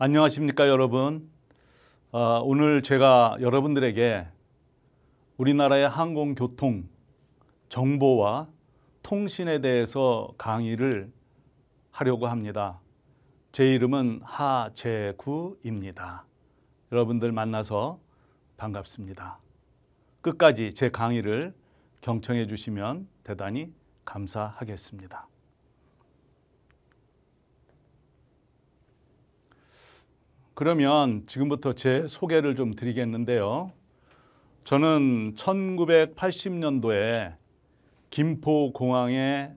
안녕하십니까 여러분. 어, 오늘 제가 여러분들에게 우리나라의 항공교통 정보와 통신에 대해서 강의를 하려고 합니다. 제 이름은 하재구입니다. 여러분들 만나서 반갑습니다. 끝까지 제 강의를 경청해 주시면 대단히 감사하겠습니다. 그러면 지금부터 제 소개를 좀 드리겠는데요. 저는 1980년도에 김포공항에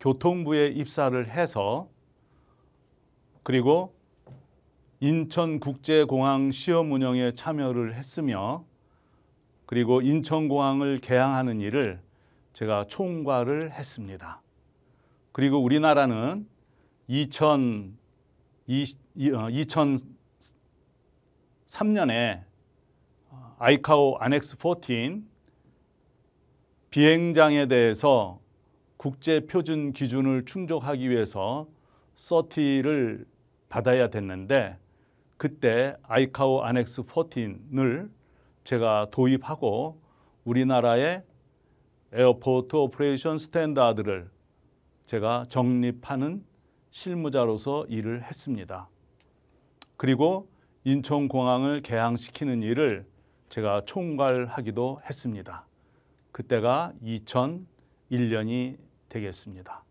교통부에 입사를 해서 그리고 인천국제공항 시험 운영에 참여를 했으며 그리고 인천공항을 개항하는 일을 제가 총괄을 했습니다. 그리고 우리나라는 2000, 2000 3년에 어, 아이카오 아넥스 14 비행장에 대해서 국제 표준 기준을 충족하기 위해서 서티를 받아야 됐는데 그때 아이카오 아넥스 14을 제가 도입하고 우리나라의 에어포트 오퍼레이션 스탠다드를 제가 정립하는 실무자로서 일을 했습니다. 그리고 인천공항을 개항시키는 일을 제가 총괄하기도 했습니다. 그때가 2001년이 되겠습니다.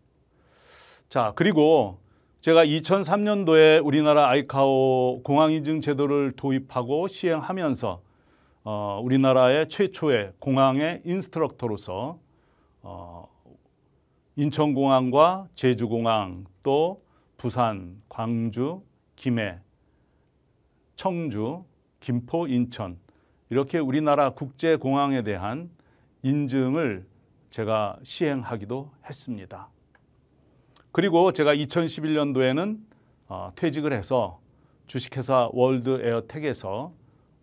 자, 그리고 제가 2003년도에 우리나라 아이카오 공항인증 제도를 도입하고 시행하면서 어, 우리나라의 최초의 공항의 인스트럭터로서 어, 인천공항과 제주공항 또 부산, 광주, 김해 청주, 김포, 인천 이렇게 우리나라 국제공항에 대한 인증을 제가 시행하기도 했습니다. 그리고 제가 2011년도에는 어, 퇴직을 해서 주식회사 월드에어텍에서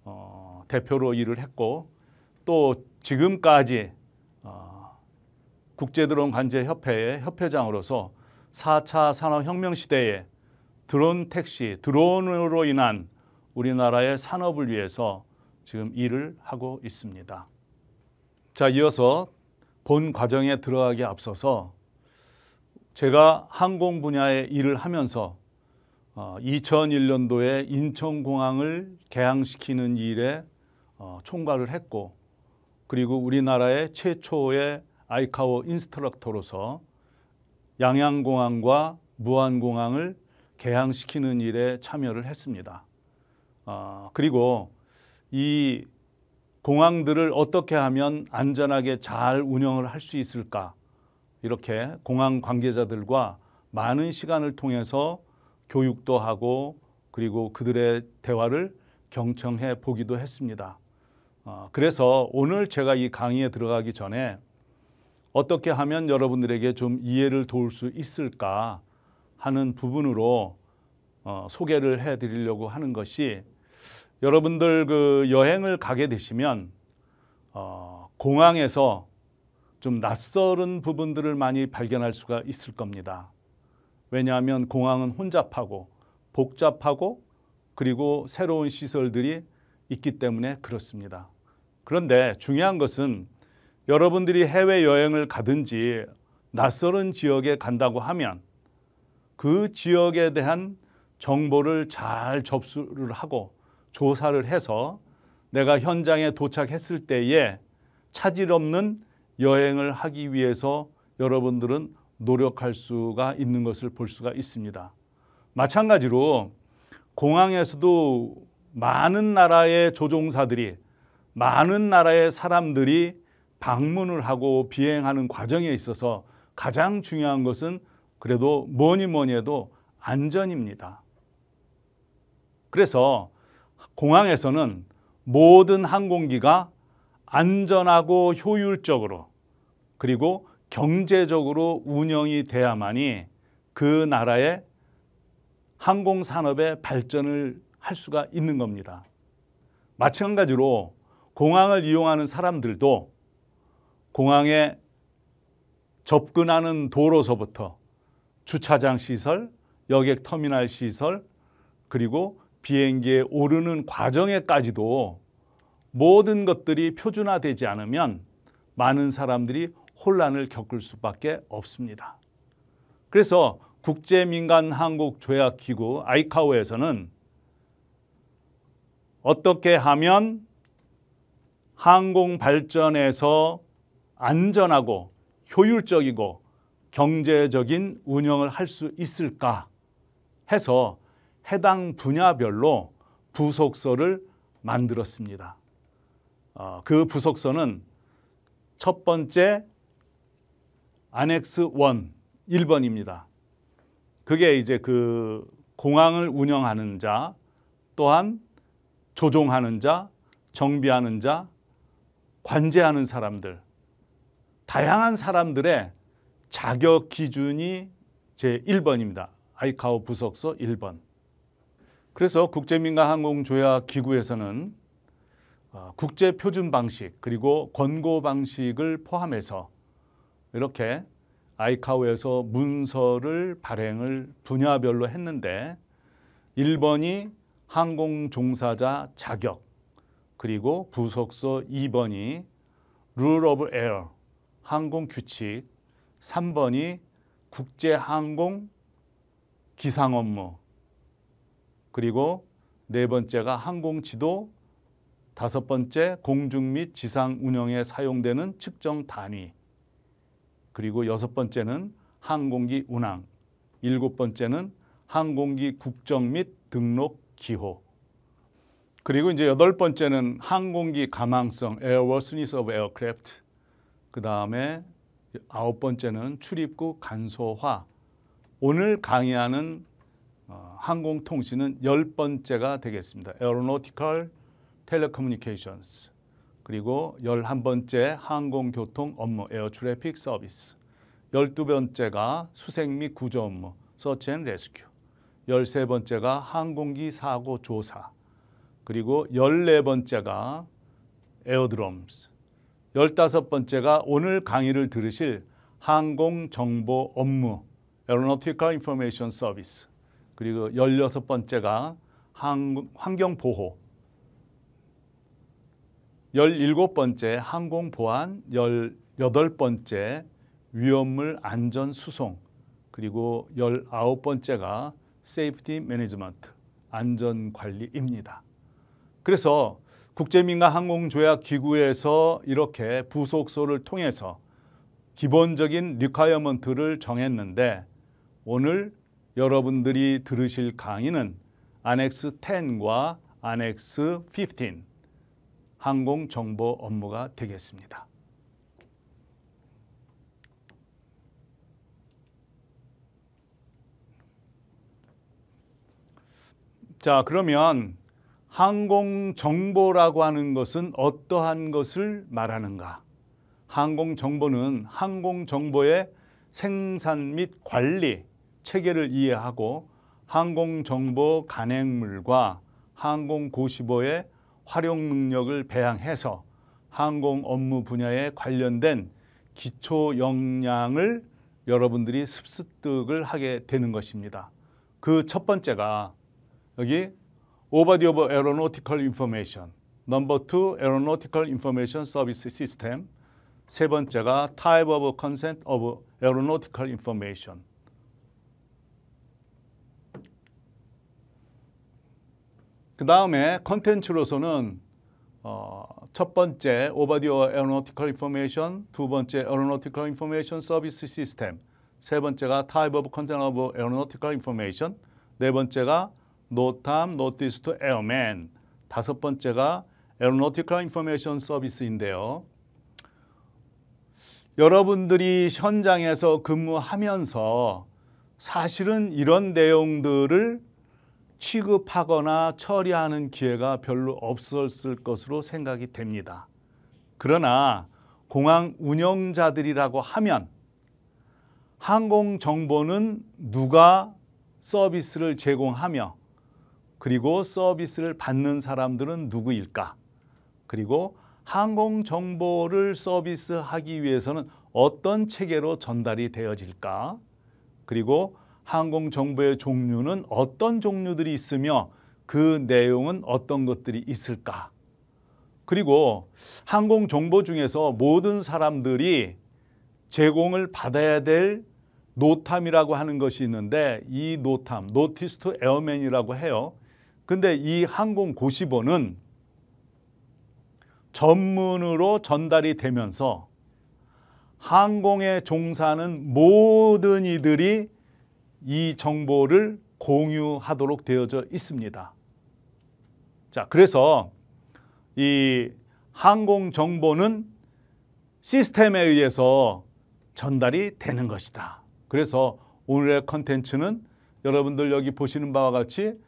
어, 대표로 일을 했고 또 지금까지 어, 국제드론 관제협회의 협회장으로서 4차 산업혁명 시대에 드론 택시, 드론으로 인한 우리나라의 산업을 위해서 지금 일을 하고 있습니다. 자, 이어서 본 과정에 들어가기 앞서서 제가 항공 분야의 일을 하면서 2001년도에 어, 인천공항을 개항시키는 일에 어, 총괄을 했고 그리고 우리나라의 최초의 아이카오 인스트럭터로서 양양공항과 무안공항을 개항시키는 일에 참여를 했습니다. 어, 그리고 이 공항들을 어떻게 하면 안전하게 잘 운영을 할 수 있을까 이렇게 공항 관계자들과 많은 시간을 통해서 교육도 하고 그리고 그들의 대화를 경청해 보기도 했습니다. 어, 그래서 오늘 제가 이 강의에 들어가기 전에 어떻게 하면 여러분들에게 좀 이해를 도울 수 있을까 하는 부분으로 어, 소개를 해 드리려고 하는 것이 여러분들 그 여행을 가게 되시면 어, 공항에서 좀 낯설은 부분들을 많이 발견할 수가 있을 겁니다. 왜냐하면 공항은 혼잡하고 복잡하고 그리고 새로운 시설들이 있기 때문에 그렇습니다. 그런데 중요한 것은 여러분들이 해외여행을 가든지 낯설은 지역에 간다고 하면 그 지역에 대한 정보를 잘 접수를 하고 조사를 해서 내가 현장에 도착했을 때에 차질 없는 여행을 하기 위해서 여러분들은 노력할 수가 있는 것을 볼 수가 있습니다. 마찬가지로 공항에서도 많은 나라의 조종사들이 많은 나라의 사람들이 방문을 하고 비행하는 과정에 있어서 가장 중요한 것은 그래도 뭐니 뭐니 해도 안전입니다. 그래서 공항에서는 모든 항공기가 안전하고 효율적으로 그리고 경제적으로 운영이 돼야만이 그 나라의 항공산업의 발전을 할 수가 있는 겁니다. 마찬가지로 공항을 이용하는 사람들도 공항에 접근하는 도로서부터 주차장 시설, 여객터미널 시설, 그리고 비행기에 오르는 과정에까지도 모든 것들이 표준화되지 않으면 많은 사람들이 혼란을 겪을 수밖에 없습니다. 그래서 국제민간항공조약기구 아이카오에서는 어떻게 하면 항공 발전에서 안전하고 효율적이고 경제적인 운영을 할 수 있을까 해서 해당 분야별로 부속서를 만들었습니다. 어, 그 부속서는 첫 번째 안넥스 1, 1번입니다. 그게 이제 그 공항을 운영하는 자, 또한 조종하는 자, 정비하는 자, 관제하는 사람들, 다양한 사람들의 자격 기준이 제 1번입니다. 아이카오 부속서 1번. 그래서 국제민간항공조약기구에서는 어, 국제 표준 방식 그리고 권고 방식을 포함해서 이렇게 아이카오에서 문서를 발행을 분야별로 했는데 1번이 항공 종사자 자격 그리고 부속서 2번이 룰 오브 에어 항공 규칙 3번이 국제 항공 기상 업무 그리고 네 번째가 항공지도, 다섯 번째 공중 및 지상 운영에 사용되는 측정 단위, 그리고 여섯 번째는 항공기 운항, 일곱 번째는 항공기 국정 및 등록 기호, 그리고 이제 여덟 번째는 항공기 가망성, airworthiness of aircraft, 그 다음에 아홉 번째는 출입국 간소화, 오늘 강의하는 어, 항공통신은 열 번째가 되겠습니다. Aeronautical Telecommunications 그리고 열한 번째 항공교통 업무 Air Traffic Service 열두 번째가 수색 및 구조 업무 Search and Rescue 열세 번째가 항공기 사고 조사 그리고 열네 번째가 에어드럼스 열다섯 번째가 오늘 강의를 들으실 항공정보 업무 Aeronautical Information Service 그리고 열여섯 번째가 환경보호, 열일곱 번째 항공보안, 열여덟 번째 위험물 안전 수송, 그리고 열아홉 번째가 safety management 안전관리입니다. 그래서 국제민간항공조약기구에서 이렇게 부속소를 통해서 기본적인 리카이어먼트를 정했는데 오늘 여러분들이 들으실 강의는 아넥스 10과 아넥스 15 항공 정보 업무가 되겠습니다. 자, 그러면 항공 정보라고 하는 것은 어떠한 것을 말하는가? 항공 정보는 항공 정보의 생산 및 관리, 체계를 이해하고 항공정보 간행물과 항공고시보의 활용 능력을 배양해서 항공 업무 분야에 관련된 기초 역량을 여러분들이 습득을 하게 되는 것입니다. 그 첫 번째가 여기 Over the Over Aeronautical Information 넘버 2 Aeronautical Information Service System 세 번째가 Type of Consent of Aeronautical Information 그 다음에 컨텐츠로서는 어, 첫 번째 오버디어 에어로티컬 인포메이션, 두 번째 에어로티컬 인포메이션 서비스 시스템, 세 번째가 타입 오브 컨센 오브 에어로티컬 인포메이션, 네 번째가 노탐 노티스트 에어맨, 다섯 번째가 에어로티컬 인포메이션 서비스인데요. 여러분들이 현장에서 근무하면서 사실은 이런 내용들을 취급하거나 처리하는 기회가 별로 없었을 것으로 생각이 됩니다. 그러나 공항 운영자들이라고 하면 항공 정보는 누가 서비스를 제공하며 그리고 서비스를 받는 사람들은 누구일까? 그리고 항공 정보를 서비스하기 위해서는 어떤 체계로 전달이 되어질까? 그리고 항공 정보의 종류는 어떤 종류들이 있으며 그 내용은 어떤 것들이 있을까? 그리고 항공 정보 중에서 모든 사람들이 제공을 받아야 될 노탐이라고 하는 것이 있는데 이 노탐, 노티스트 에어맨이라고 해요. 근데 이 항공 고시본은 전문으로 전달이 되면서 항공에 종사하는 모든 이들이 이 정보를 공유하도록 되어져 있습니다. 자, 그래서 이 항공 정보는 시스템에 의해서 전달이 되는 것이다. 그래서 오늘의 컨텐츠는 여러분들 여기 보시는 바와 같이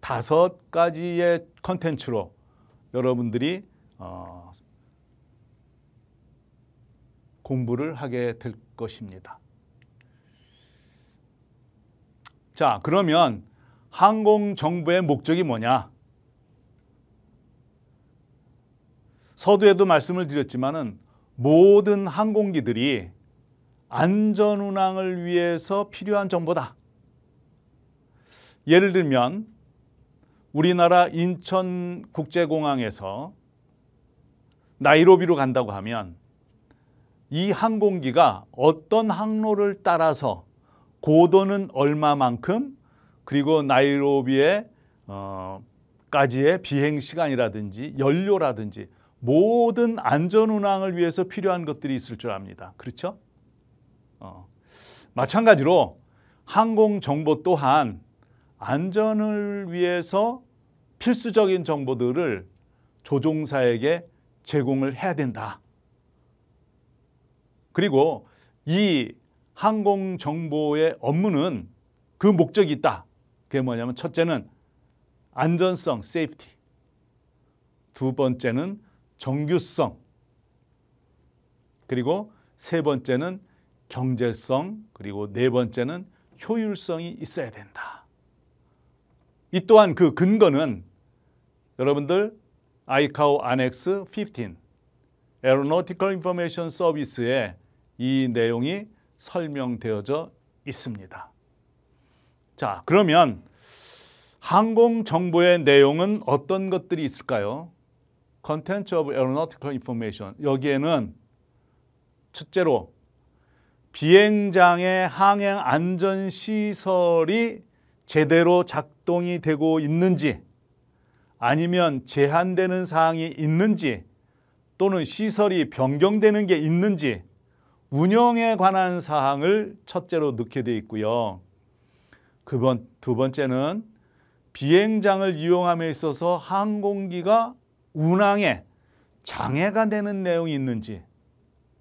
다섯 가지의 컨텐츠로 여러분들이 어, 공부를 하게 될 것입니다. 자, 그러면 항공 정부의 목적이 뭐냐? 서두에도 말씀을 드렸지만 모든 항공기들이 안전 운항을 위해서 필요한 정보다. 예를 들면 우리나라 인천국제공항에서 나이로비로 간다고 하면 이 항공기가 어떤 항로를 따라서 고도는 얼마만큼 그리고 나이로비에 어, 까지의 비행 시간이라든지 연료라든지 모든 안전 운항을 위해서 필요한 것들이 있을 줄 압니다. 그렇죠? 어. 마찬가지로 항공 정보 또한 안전을 위해서 필수적인 정보들을 조종사에게 제공을 해야 된다. 그리고 이 항공정보의 업무는 그 목적이 있다. 그게 뭐냐면 첫째는 안전성, safety. 두 번째는 정규성. 그리고 세 번째는 경제성, 그리고 네 번째는 효율성이 있어야 된다. 이 또한 그 근거는 여러분들 아이카오 안엑스 15 Aeronautical Information Service의 이 내용이 설명되어져 있습니다. 자, 그러면 항공 정보의 내용은 어떤 것들이 있을까요? Content of Aeronautical Information. 여기에는 첫째로 비행장의 항행 안전 시설이 제대로 작동이 되고 있는지 아니면 제한되는 사항이 있는지 또는 시설이 변경되는 게 있는지 운영에 관한 사항을 첫째로 넣게 돼 있고요. 그번 두 번째는 비행장을 이용함에 있어서 항공기가 운항에 장애가 되는 내용이 있는지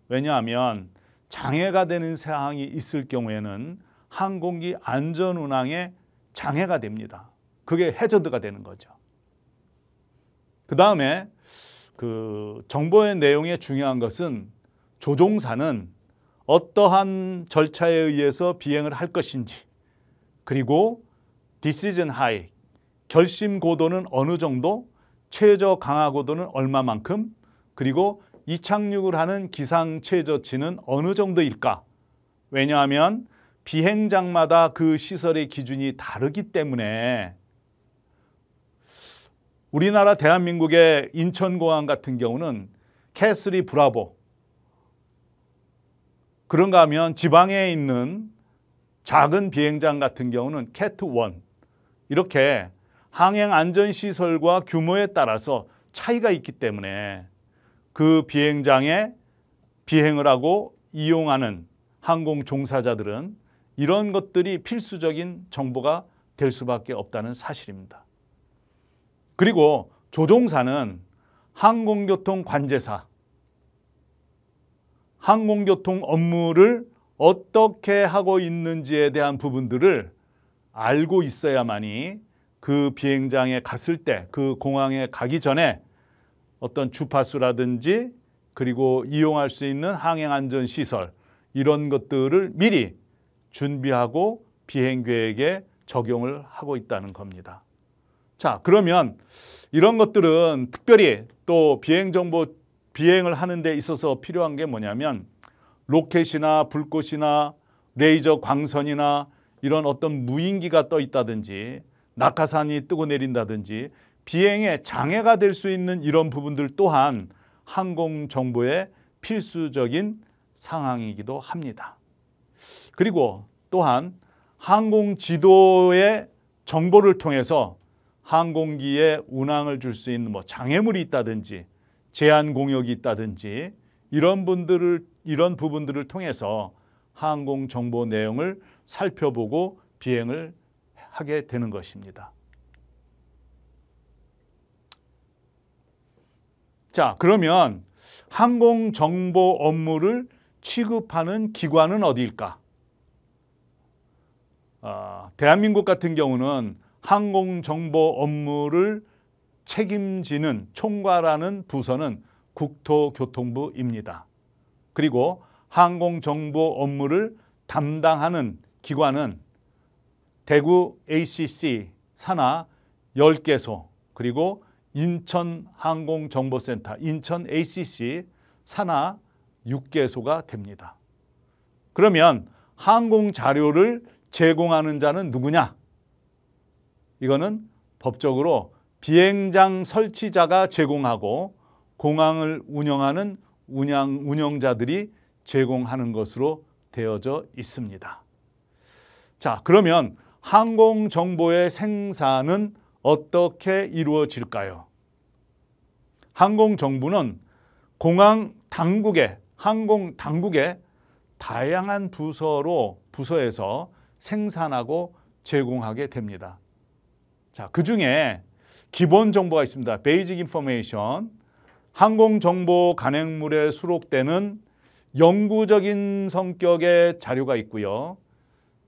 왜냐하면 장애가 되는 사항이 있을 경우에는 항공기 안전 운항에 장애가 됩니다. 그게 해저드가 되는 거죠. 그 다음에 그 정보의 내용에 중요한 것은 조종사는 어떠한 절차에 의해서 비행을 할 것인지 그리고 디시즌 하이 결심 고도는 어느 정도 최저 강하 고도는 얼마만큼 그리고 이착륙을 하는 기상 최저치는 어느 정도일까 왜냐하면 비행장마다 그 시설의 기준이 다르기 때문에 우리나라 대한민국의 인천공항 같은 경우는 캐슬이 브라보 그런가 하면 지방에 있는 작은 비행장 같은 경우는 캐트 원 이렇게 항행 안전시설과 규모에 따라서 차이가 있기 때문에 그 비행장에 비행을 하고 이용하는 항공 종사자들은 이런 것들이 필수적인 정보가 될 수밖에 없다는 사실입니다. 그리고 조종사는 항공교통관제사, 항공교통 업무를 어떻게 하고 있는지에 대한 부분들을 알고 있어야만이 그 비행장에 갔을 때 그 공항에 가기 전에 어떤 주파수라든지 그리고 이용할 수 있는 항행안전시설 이런 것들을 미리 준비하고 비행계획에 적용을 하고 있다는 겁니다. 자 그러면 이런 것들은 특별히 또 비행정보 비행을 하는 데 있어서 필요한 게 뭐냐면 로켓이나 불꽃이나 레이저 광선이나 이런 어떤 무인기가 떠 있다든지 낙하산이 뜨고 내린다든지 비행에 장애가 될 수 있는 이런 부분들 또한 항공 정보의 필수적인 상황이기도 합니다. 그리고 또한 항공 지도의 정보를 통해서 항공기의 운항을 줄 수 있는 뭐 장애물이 있다든지 제한 공역이 있다든지 이런 분들을 이런 부분들을 통해서 항공 정보 내용을 살펴보고 비행을 하게 되는 것입니다. 자, 그러면 항공 정보 업무를 취급하는 기관은 어디일까? 어, 아, 대한민국 같은 경우는 항공 정보 업무를 책임지는 총괄하는 부서는 국토교통부입니다. 그리고 항공정보 업무를 담당하는 기관은 대구 ACC 산하 10개소 그리고 인천항공정보센터 인천 ACC 산하 6개소가 됩니다. 그러면 항공 자료를 제공하는 자는 누구냐? 이거는 법적으로 비행장 설치자가 제공하고 공항을 운영하는 운영, 운영자들이 제공하는 것으로 되어져 있습니다. 자, 그러면 항공 정보의 생산은 어떻게 이루어질까요? 항공 정부는 공항 당국의 항공 당국의 다양한 부서로 부서에서 생산하고 제공하게 됩니다. 자, 그 중에 기본 정보가 있습니다. 베이직 인포메이션. 항공 정보 간행물에 수록되는 영구적인 성격의 자료가 있고요.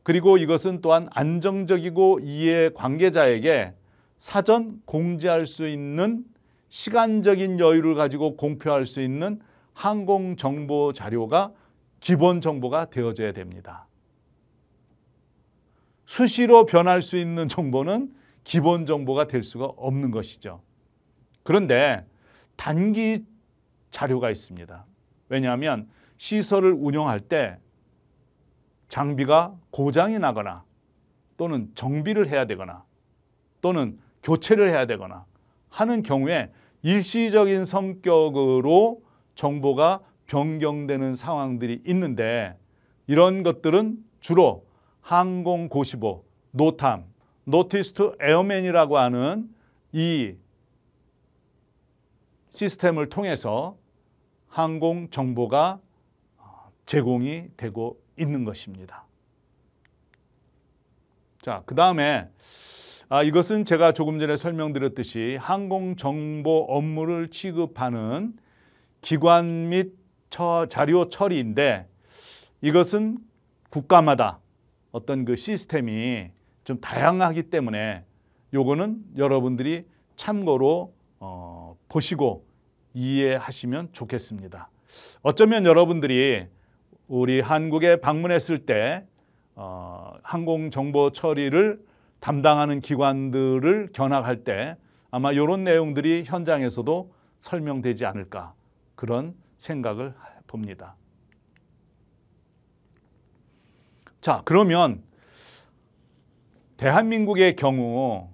그리고 이것은 또한 안정적이고 이해 관계자에게 사전 공지할 수 있는 시간적인 여유를 가지고 공표할 수 있는 항공 정보 자료가 기본 정보가 되어져야 됩니다. 수시로 변할 수 있는 정보는 기본 정보가 될 수가 없는 것이죠. 그런데 단기 자료가 있습니다. 왜냐하면 시설을 운영할 때 장비가 고장이 나거나 또는 정비를 해야 되거나 또는 교체를 해야 되거나 하는 경우에 일시적인 성격으로 정보가 변경되는 상황들이 있는데 이런 것들은 주로 항공고시보, 노탐, 노티스트 에어맨이라고 하는 이 시스템을 통해서 항공 정보가 어, 제공이 되고 있는 것입니다. 자, 그 다음에 아, 이것은 제가 조금 전에 설명드렸듯이 항공 정보 업무를 취급하는 기관 및 처, 자료 처리인데 이것은 국가마다 어떤 그 시스템이 좀 다양하기 때문에 요거는 여러분들이 참고로 어, 보시고 이해하시면 좋겠습니다. 어쩌면 여러분들이 우리 한국에 방문했을 때 어, 항공 정보 처리를 담당하는 기관들을 견학할 때 아마 이런 내용들이 현장에서도 설명되지 않을까 그런 생각을 봅니다. 자, 그러면 대한민국의 경우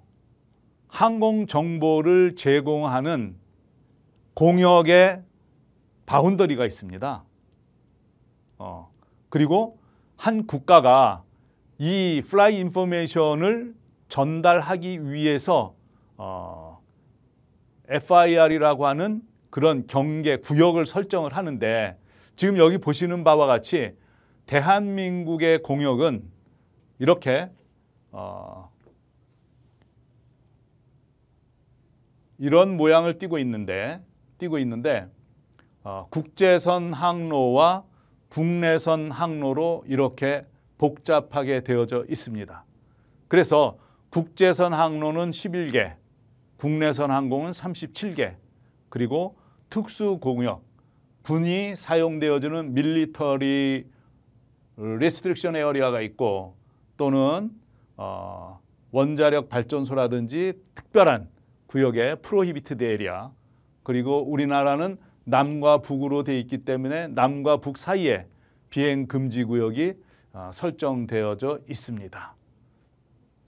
항공 정보를 제공하는 공역의 바운더리가 있습니다. 어, 그리고 한 국가가 이 플라이 인포메이션을 전달하기 위해서 어, FIR이라고 하는 그런 경계 구역을 설정을 하는데 지금 여기 보시는 바와 같이 대한민국의 공역은 이렇게 어, 이런 모양을 띠고 있는데 띠고 있는데 어, 국제선 항로와 국내선 항로로 이렇게 복잡하게 되어져 있습니다. 그래서 국제선 항로는 11개, 국내선 항공은 37개, 그리고 특수공역, 분이 사용되어지는 밀리터리 리스트릭션 에어리아가 있고 또는 어, 원자력 발전소라든지 특별한 구역의 프로히비트드 에리아 그리고 우리나라는 남과 북으로 되어 있기 때문에 남과 북 사이에 비행 금지 구역이 어, 설정되어져 있습니다.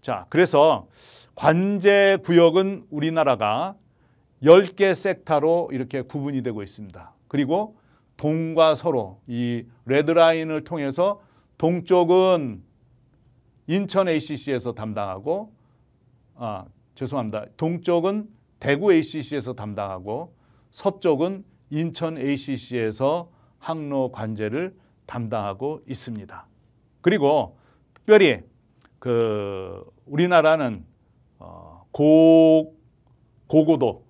자, 그래서 관제 구역은 우리나라가 10개 섹터로 이렇게 구분이 되고 있습니다. 그리고 동과 서로 이 레드라인을 통해서 동쪽은 인천 ACC에서 담당하고 아, 죄송합니다. 동쪽은 대구 ACC에서 담당하고 서쪽은 인천 ACC에서 항로 관제를 담당하고 있습니다. 그리고 특별히 그 우리나라는 어, 고 고고도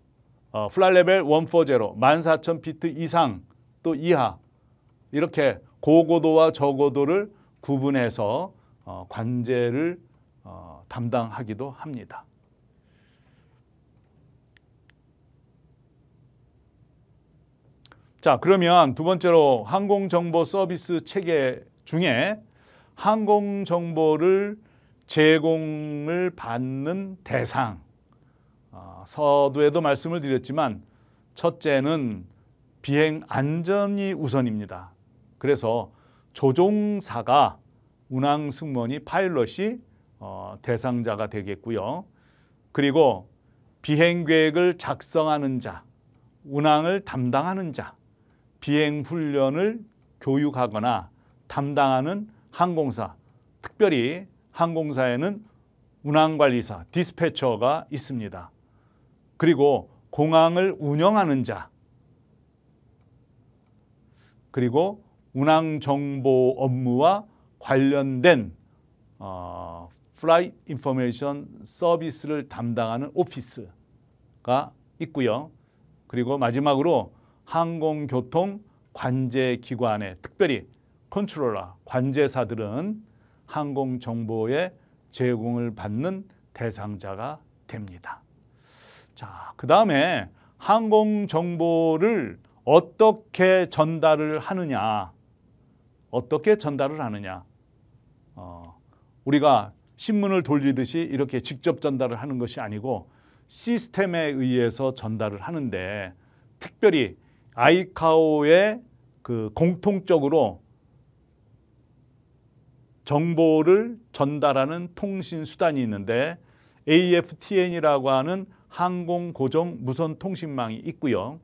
플라레벨 140 14,000피트 이상 또 이하 이렇게 고고도와 저고도를 구분해서 어, 관제를 어, 담당하기도 합니다. 자, 그러면 두 번째로 항공정보 서비스 체계 중에 항공정보를 제공을 받는 대상 어, 서두에도 말씀을 드렸지만 첫째는 비행 안전이 우선입니다. 그래서 조종사가 운항승무원이 파일럿이 어, 대상자가 되겠고요. 그리고 비행계획을 작성하는 자, 운항을 담당하는 자, 비행훈련을 교육하거나 담당하는 항공사, 특별히 항공사에는 운항관리사, 디스패처가 있습니다. 그리고 공항을 운영하는 자, 그리고 운항정보 업무와 관련된 어, 플라이 인포메이션 서비스를 담당하는 오피스가 있고요. 그리고 마지막으로 항공교통 관제기관의 특별히 컨트롤러, 관제사들은 항공정보의 제공을 받는 대상자가 됩니다. 자, 그 다음에 항공정보를 어떻게 전달을 하느냐 어떻게 전달을 하느냐 어, 우리가 신문을 돌리듯이 이렇게 직접 전달을 하는 것이 아니고 시스템에 의해서 전달을 하는데 특별히 아이카오의 그 공통적으로 정보를 전달하는 통신 수단이 있는데 AFTN이라고 하는 항공 고정 무선 통신망이 있고요.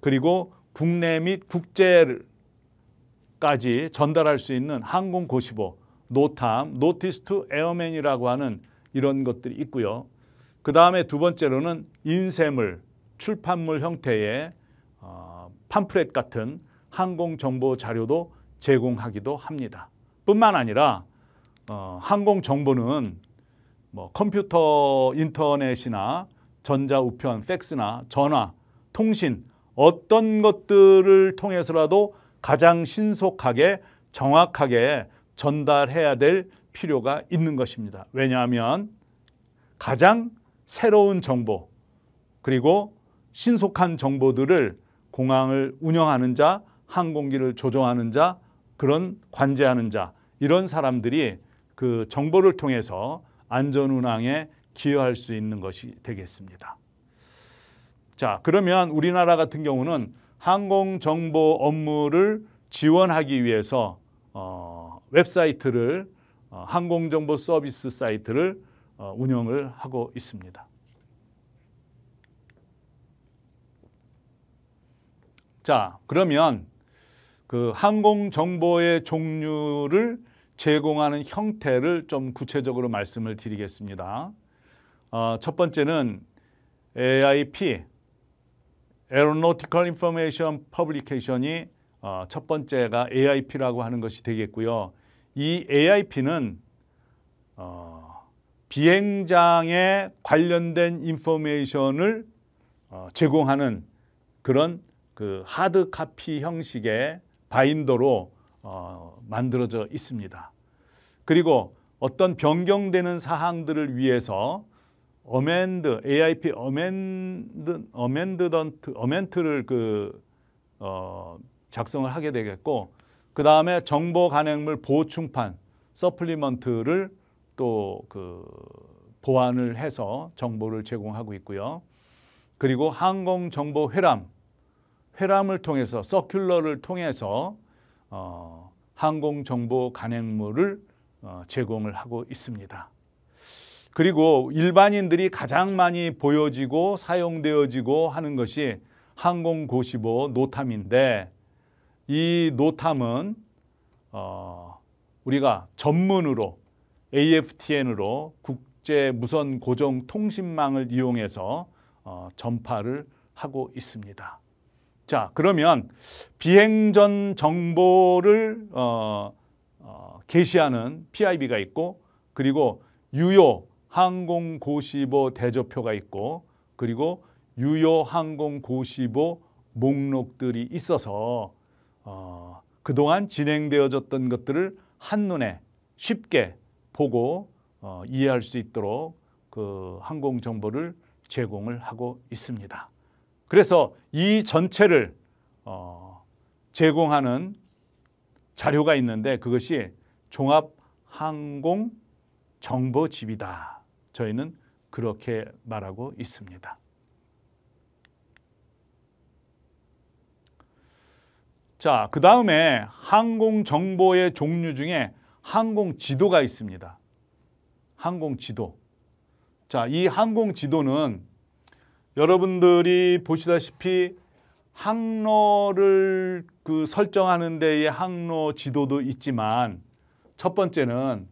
그리고 국내 및 국제까지 전달할 수 있는 항공 고시보 노탐, 노티스투 에어맨이라고 하는 이런 것들이 있고요. 그 다음에 두 번째로는 인쇄물, 출판물 형태의 어, 팜프렛 같은 항공정보 자료도 제공하기도 합니다. 뿐만 아니라 어, 항공정보는 뭐 컴퓨터, 인터넷이나 전자우편, 팩스나 전화, 통신 어떤 것들을 통해서라도 가장 신속하게 정확하게 전달해야 될 필요가 있는 것입니다. 왜냐하면 가장 새로운 정보 그리고 신속한 정보들을 공항을 운영하는 자, 항공기를 조종하는 자, 그런 관제하는 자 이런 사람들이 그 정보를 통해서 안전 운항에 기여할 수 있는 것이 되겠습니다. 자, 그러면 우리나라 같은 경우는 항공 정보 업무를 지원하기 위해서 어, 웹사이트를 어, 항공정보 서비스 사이트를 어, 운영을 하고 있습니다. 자, 그러면 그 항공 정보의 종류를 제공하는 형태를 좀 구체적으로 말씀을 드리겠습니다. 어, 첫 번째는 AIP, Aeronautical Information Publication이 어, 첫 번째가 AIP라고 하는 것이 되겠고요. 이 AIP는 어, 비행장에 관련된 인포메이션을 어, 제공하는 그런 그 하드 카피 형식의 바인더로 어, 만들어져 있습니다. 그리고 어떤 변경되는 사항들을 위해서 어멘드 AIP 어멘드 어멘드던트 어멘트를 그 어, 작성을 하게 되겠고 그 다음에 정보 간행물 보충판, 서플리먼트를 또그 보완을 해서 정보를 제공하고 있고요. 그리고 항공정보 회람, 회람을 통해서 서큘러를 통해서 어, 항공정보 간행물을 어, 제공을 하고 있습니다. 그리고 일반인들이 가장 많이 보여지고 사용되어지고 하는 것이 항공고시보 노탐인데 이 노탐은 어, 우리가 전문으로 AFTN으로 국제 무선 고정 통신망을 이용해서 어, 전파를 하고 있습니다. 자, 그러면 비행전 정보를 어, 어, 게시하는 PIB가 있고 그리고 유효 항공 고시보 대조표가 있고 그리고 유효 항공 고시보 목록들이 있어서 어, 그동안 진행되어졌던 것들을 한눈에 쉽게 보고 어, 이해할 수 있도록 그 항공 정보를 제공을 하고 있습니다. 그래서 이 전체를 어, 제공하는 자료가 있는데 그것이 종합 항공 정보집이다. 저희는 그렇게 말하고 있습니다. 자, 그 다음에 항공 정보의 종류 중에 항공 지도가 있습니다. 항공 지도. 자, 이 항공 지도는 여러분들이 보시다시피 항로를 그 설정하는 데의 항로 지도도 있지만 첫 번째는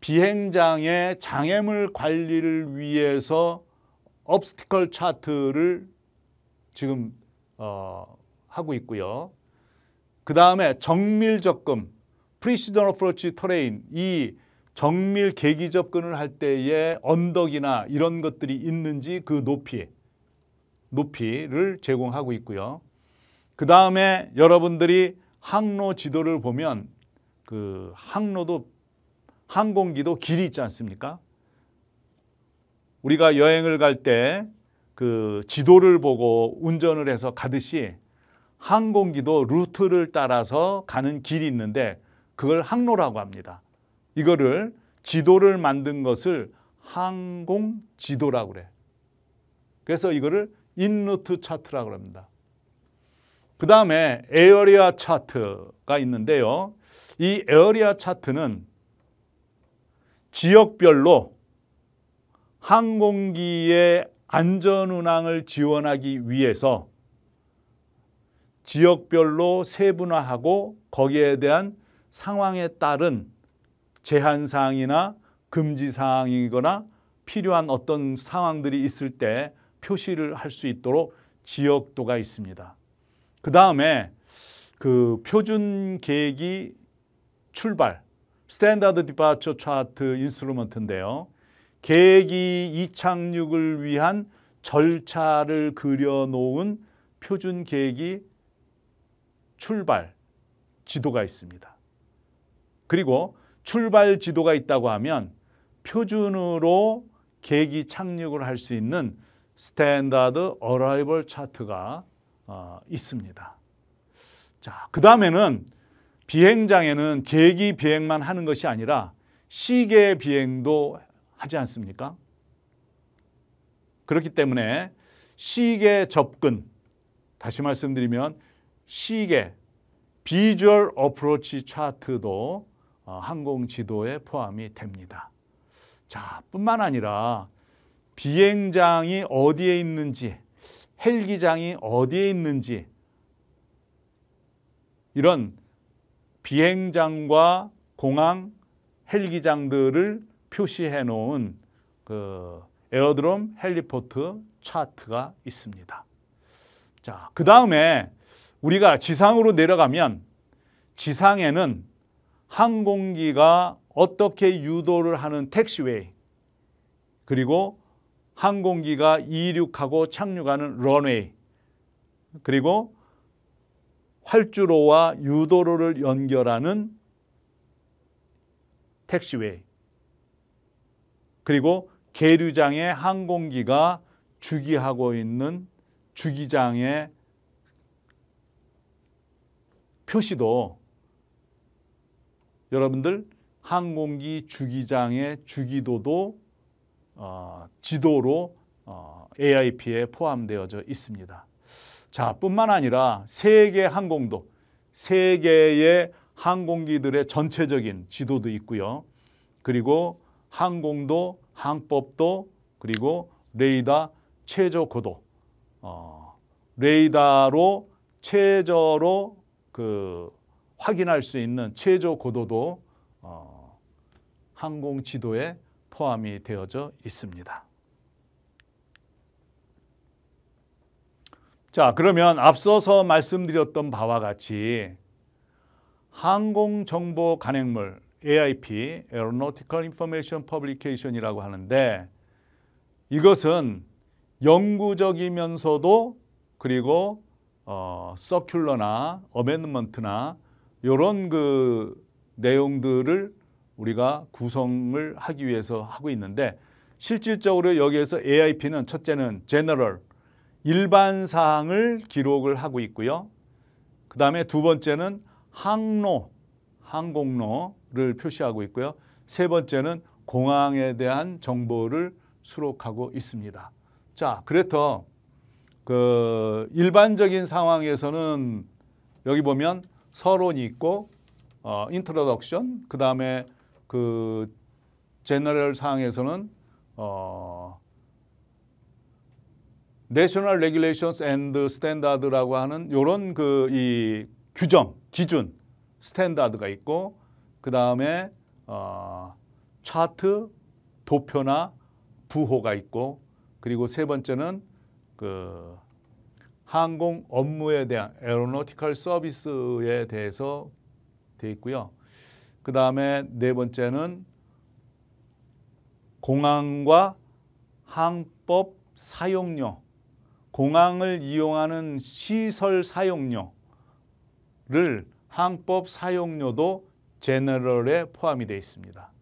비행장의 장애물 관리를 위해서 업스티컬 차트를 지금 어, 하고 있고요. 그 다음에 정밀 접근, 프리시전 어프로치 터레인, 이 정밀 계기 접근을 할 때의 언덕이나 이런 것들이 있는지 그 높이, 높이를 제공하고 있고요. 그 다음에 여러분들이 항로 지도를 보면 그 항로도 항공기도 길이 있지 않습니까? 우리가 여행을 갈 때 그 지도를 보고 운전을 해서 가듯이 항공기도 루트를 따라서 가는 길이 있는데 그걸 항로라고 합니다. 이거를 지도를 만든 것을 항공 지도라고 그래. 그래서 이거를 인루트 차트라고 합니다. 그 다음에 에어리아 차트가 있는데요. 이 에어리아 차트는 지역별로 항공기의 안전 운항을 지원하기 위해서 지역별로 세분화하고 거기에 대한 상황에 따른 제한 사항이나 금지 사항이거나 필요한 어떤 상황들이 있을 때 표시를 할 수 있도록 지역도가 있습니다. 그 다음에 그 표준 계획이 출발, 스탠다드 디파처 차트 인스트루먼트인데요. 계획이 이착륙을 위한 절차를 그려놓은 표준 계획이 출발 지도가 있습니다. 그리고 출발 지도가 있다고 하면 표준으로 계기 착륙을 할 수 있는 스탠다드 어라이벌 차트가 어, 있습니다. 자, 그 다음에는 비행장에는 계기 비행만 하는 것이 아니라 시계 비행도 하지 않습니까? 그렇기 때문에 시계 접근, 다시 말씀드리면 시계, 비주얼 어프로치 차트도 어, 항공 지도에 포함이 됩니다. 자, 뿐만 아니라 비행장이 어디에 있는지, 헬기장이 어디에 있는지 이런 비행장과 공항, 헬기장들을 표시해 놓은 그 에어드롬 헬리포트 차트가 있습니다. 자, 그 다음에 우리가 지상으로 내려가면 지상에는 항공기가 어떻게 유도를 하는 택시웨이 그리고 항공기가 이륙하고 착륙하는 런웨이 그리고 활주로와 유도로를 연결하는 택시웨이 그리고 계류장에 항공기가 주기하고 있는 주기장에 표시도 여러분들 항공기 주기장의 주기도도 어, 지도로 어, AIP에 포함되어져 있습니다. 자, 뿐만 아니라 세계 항공도, 세계의 항공기들의 전체적인 지도도 있고요. 그리고 항공도, 항법도, 그리고 레이더 최저 고도, 어, 레이더로 최저로 그 확인할 수 있는 최저 고도도 어, 항공 지도에 포함이 되어져 있습니다. 자, 그러면 앞서서 말씀드렸던 바와 같이 항공 정보 간행물 AIP Aeronautical Information Publication이라고 하는데 이것은 영구적이면서도 그리고 어, 서큘러나 어멘먼트나 이런 그 내용들을 우리가 구성을 하기 위해서 하고 있는데 실질적으로 여기에서 AIP는 첫째는 제너럴 일반 사항을 기록을 하고 있고요. 그 다음에 두 번째는 항로, 항공로를 표시하고 있고요. 세 번째는 공항에 대한 정보를 수록하고 있습니다. 자, 그래서 그 일반적인 상황에서는 여기 보면 서론이 있고 어, 인트로덕션 그다음에 그 제너럴 상황에서는 어 내셔널 레귤레이션스 앤드 스탠다드라고 하는 요런 그 이 규정, 기준, 스탠다드가 있고 그다음에 어 차트, 도표나 부호가 있고 그리고 세 번째는 그 항공 업무에 대한 에로노티컬 서비스에 대해서 되어 있고요. 그 다음에 네 번째는 공항과 항법 사용료, 공항을 이용하는 시설 사용료를 항법 사용료도 제너럴에 포함이 되어 있습니다.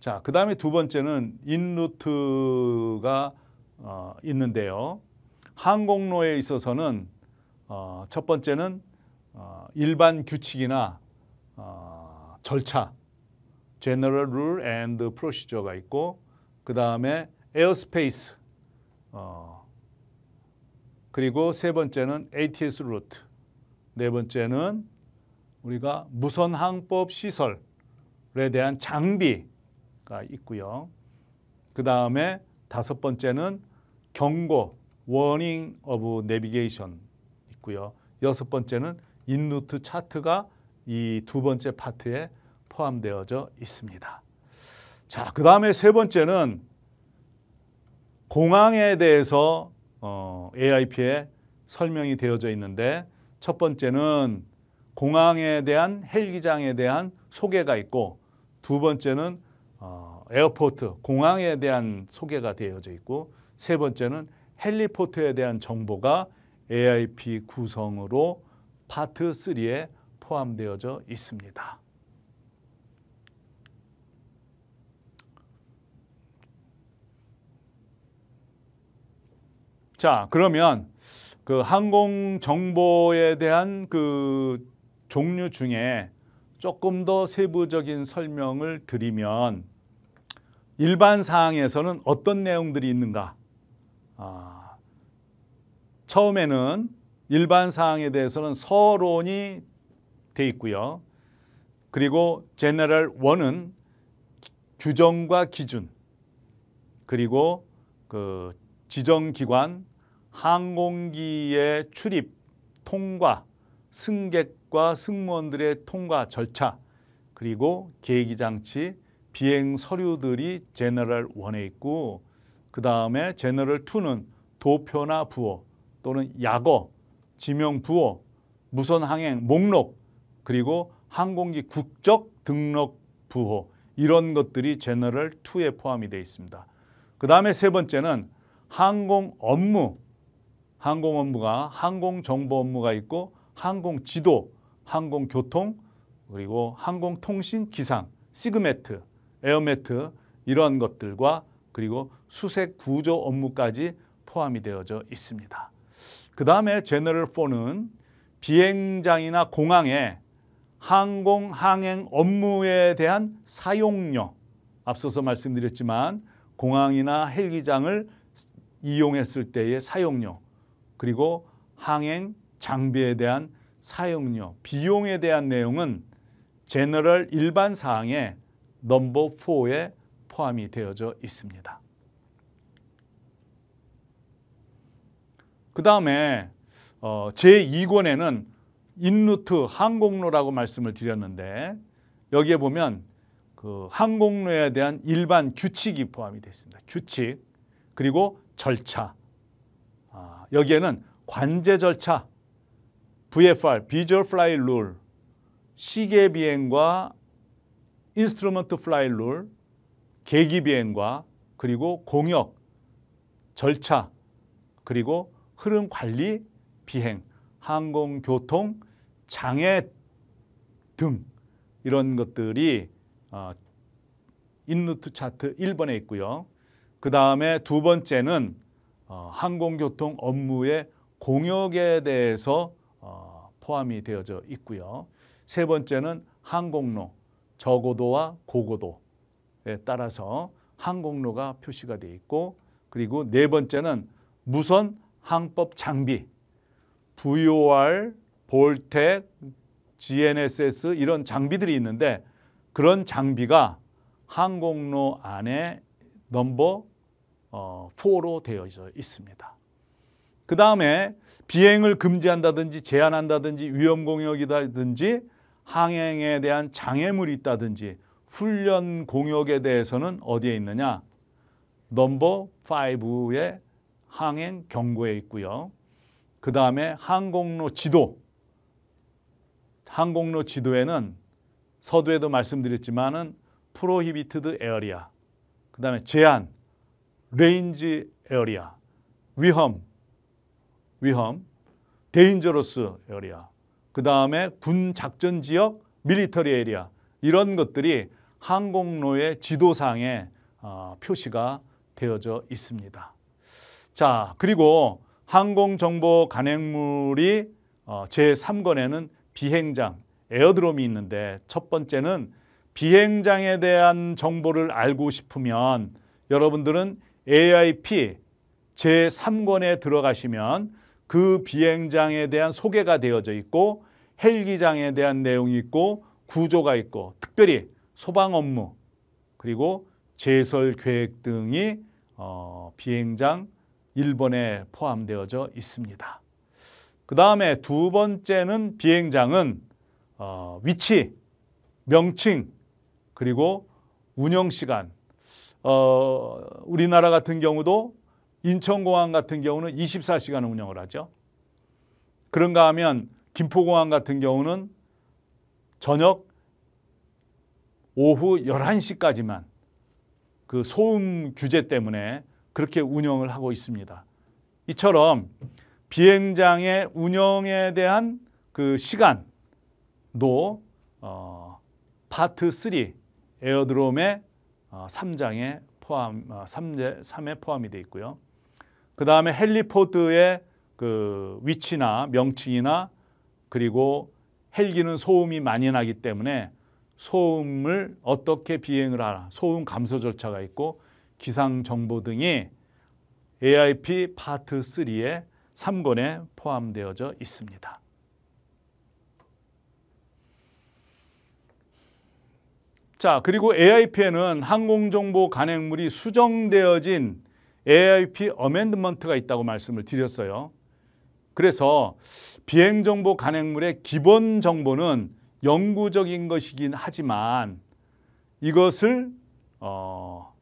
자, 그 다음에 두 번째는 인루트가 어, 있는데요. 항공로에 있어서는 어, 첫 번째는 어, 일반 규칙이나 어, 절차 (general rule and procedure가) 있고 그 다음에 에어스페이스 어, 그리고 세 번째는 ATS 루트 네 번째는 우리가 무선항법 시설에 대한 장비가 있고요. 그 다음에 다섯 번째는 경고 워닝 오브 내비게이션 있고요. 여섯 번째는 인루트 차트가 이 두 번째 파트에 포함되어져 있습니다. 자, 그 다음에 세 번째는 공항에 대해서 어, AIP에 설명이 되어져 있는데 첫 번째는 공항에 대한 헬기장에 대한 소개가 있고 두 번째는 어, 에어포트, 공항에 대한 소개가 되어져 있고 세 번째는 헬리포트에 대한 정보가 AIP 구성으로 파트 3에 포함되어져 있습니다. 자, 그러면 그 항공 정보에 대한 그 종류 중에 조금 더 세부적인 설명을 드리면 일반 사항에서는 어떤 내용들이 있는가 아, 처음에는 일반 사항에 대해서는 서론이 돼 있고요. 그리고 제너럴 1은 규정과 기준 그리고 그 지정기관 항공기의 출입, 통과, 승객과 승무원들의 통과 절차 그리고 계기장치, 비행 서류들이 제너럴 1에 있고 그 다음에 제너럴 2는 도표나 부호 또는 약어, 지명 부호, 무선 항행, 목록 그리고 항공기 국적 등록 부호 이런 것들이 제너럴 2에 포함이 되어 있습니다. 그 다음에 세 번째는 항공 업무, 항공 업무가 항공 정보 업무가 있고 항공 지도, 항공 교통, 그리고 항공 통신 기상, 시그메트, 에어메트 이러 것들과 그리고 수색 구조 업무까지 포함이 되어져 있습니다. 그 다음에 제너럴 4는 비행장이나 공항에 항공 항행 업무에 대한 사용료 앞서서 말씀드렸지만 공항이나 헬기장을 이용했을 때의 사용료 그리고 항행 장비에 대한 사용료 비용에 대한 내용은 제너럴 일반 사항의 넘버 4에 포함이 되어져 있습니다. 그 다음에 어, 제2권에는 인루트 항공로라고 말씀을 드렸는데 여기에 보면 그 항공로에 대한 일반 규칙이 포함이 되어 있습니다. 규칙 그리고 절차 아, 여기에는 관제 절차 VFR 비주얼 플라이 룰 시계 비행과 인스트루먼트 플라이 룰 계기 비행과 그리고 공역 절차 그리고 흐름 관리, 비행, 항공, 교통, 장애 등 이런 것들이 어, 인루트 차트 1번에 있고요. 그 다음에 두 번째는 어, 항공교통 업무의 공역에 대해서 어, 포함이 되어져 있고요. 세 번째는 항공로, 저고도와 고고도에 따라서 항공로가 표시가 되어 있고 그리고 네 번째는 무선 항법 장비, VOR, 볼텍, GNSS 이런 장비들이 있는데 그런 장비가 항공로 안에 넘버 4로 어, 되어 있습니다. 그 다음에 비행을 금지한다든지 제한한다든지 위험 공역이라든지 항행에 대한 장애물이 있다든지 훈련 공역에 대해서는 어디에 있느냐? 넘버 5에 항행 경고에 있고요. 그 다음에 항공로 지도. 항공로 지도에는 서두에도 말씀드렸지만은 프로히비트드 에어리아, 그 다음에 제한, 레인지 에어리아, 위험, 위험, 데인저러스 에어리아, 그 다음에 군 작전 지역, 밀리터리 에리아 어 이런 것들이 항공로의 지도상에 어, 표시가 되어져 있습니다. 자, 그리고 항공정보 간행물이 어, 제3권에는 비행장, 에어드롬이 있는데 첫 번째는 비행장에 대한 정보를 알고 싶으면 여러분들은 AIP 제3권에 들어가시면 그 비행장에 대한 소개가 되어져 있고 헬기장에 대한 내용이 있고 구조가 있고 특별히 소방 업무 그리고 제설 계획 등이 어, 비행장 일본에 포함되어져 있습니다. 그 다음에 두 번째는 비행장은 어, 위치, 명칭, 그리고 운영시간. 어, 우리나라 같은 경우도 인천공항 같은 경우는 24시간 운영을 하죠. 그런가 하면 김포공항 같은 경우는 저녁 오후 11시까지만 그 소음 규제 때문에 그렇게 운영을 하고 있습니다. 이처럼 비행장의 운영에 대한 그 시간도 어, 파트 3 에어드롬의 어, 3장에 포함, 3제, 어, 3에 포함이 되어 있고요. 그 다음에 헬리포드의 그 위치나 명칭이나 그리고 헬기는 소음이 많이 나기 때문에 소음을 어떻게 비행을 하나, 소음 감소 절차가 있고 기상 정보 등이 AIP 파트 3의 3권에 포함되어져 있습니다. 자, 그리고 AIP에는 항공정보 간행물이 수정되어진 AIP 어멘드먼트가 있다고 말씀을 드렸어요. 그래서 비행정보 간행물의 기본 정보는 영구적인 것이긴 하지만 이것을 어,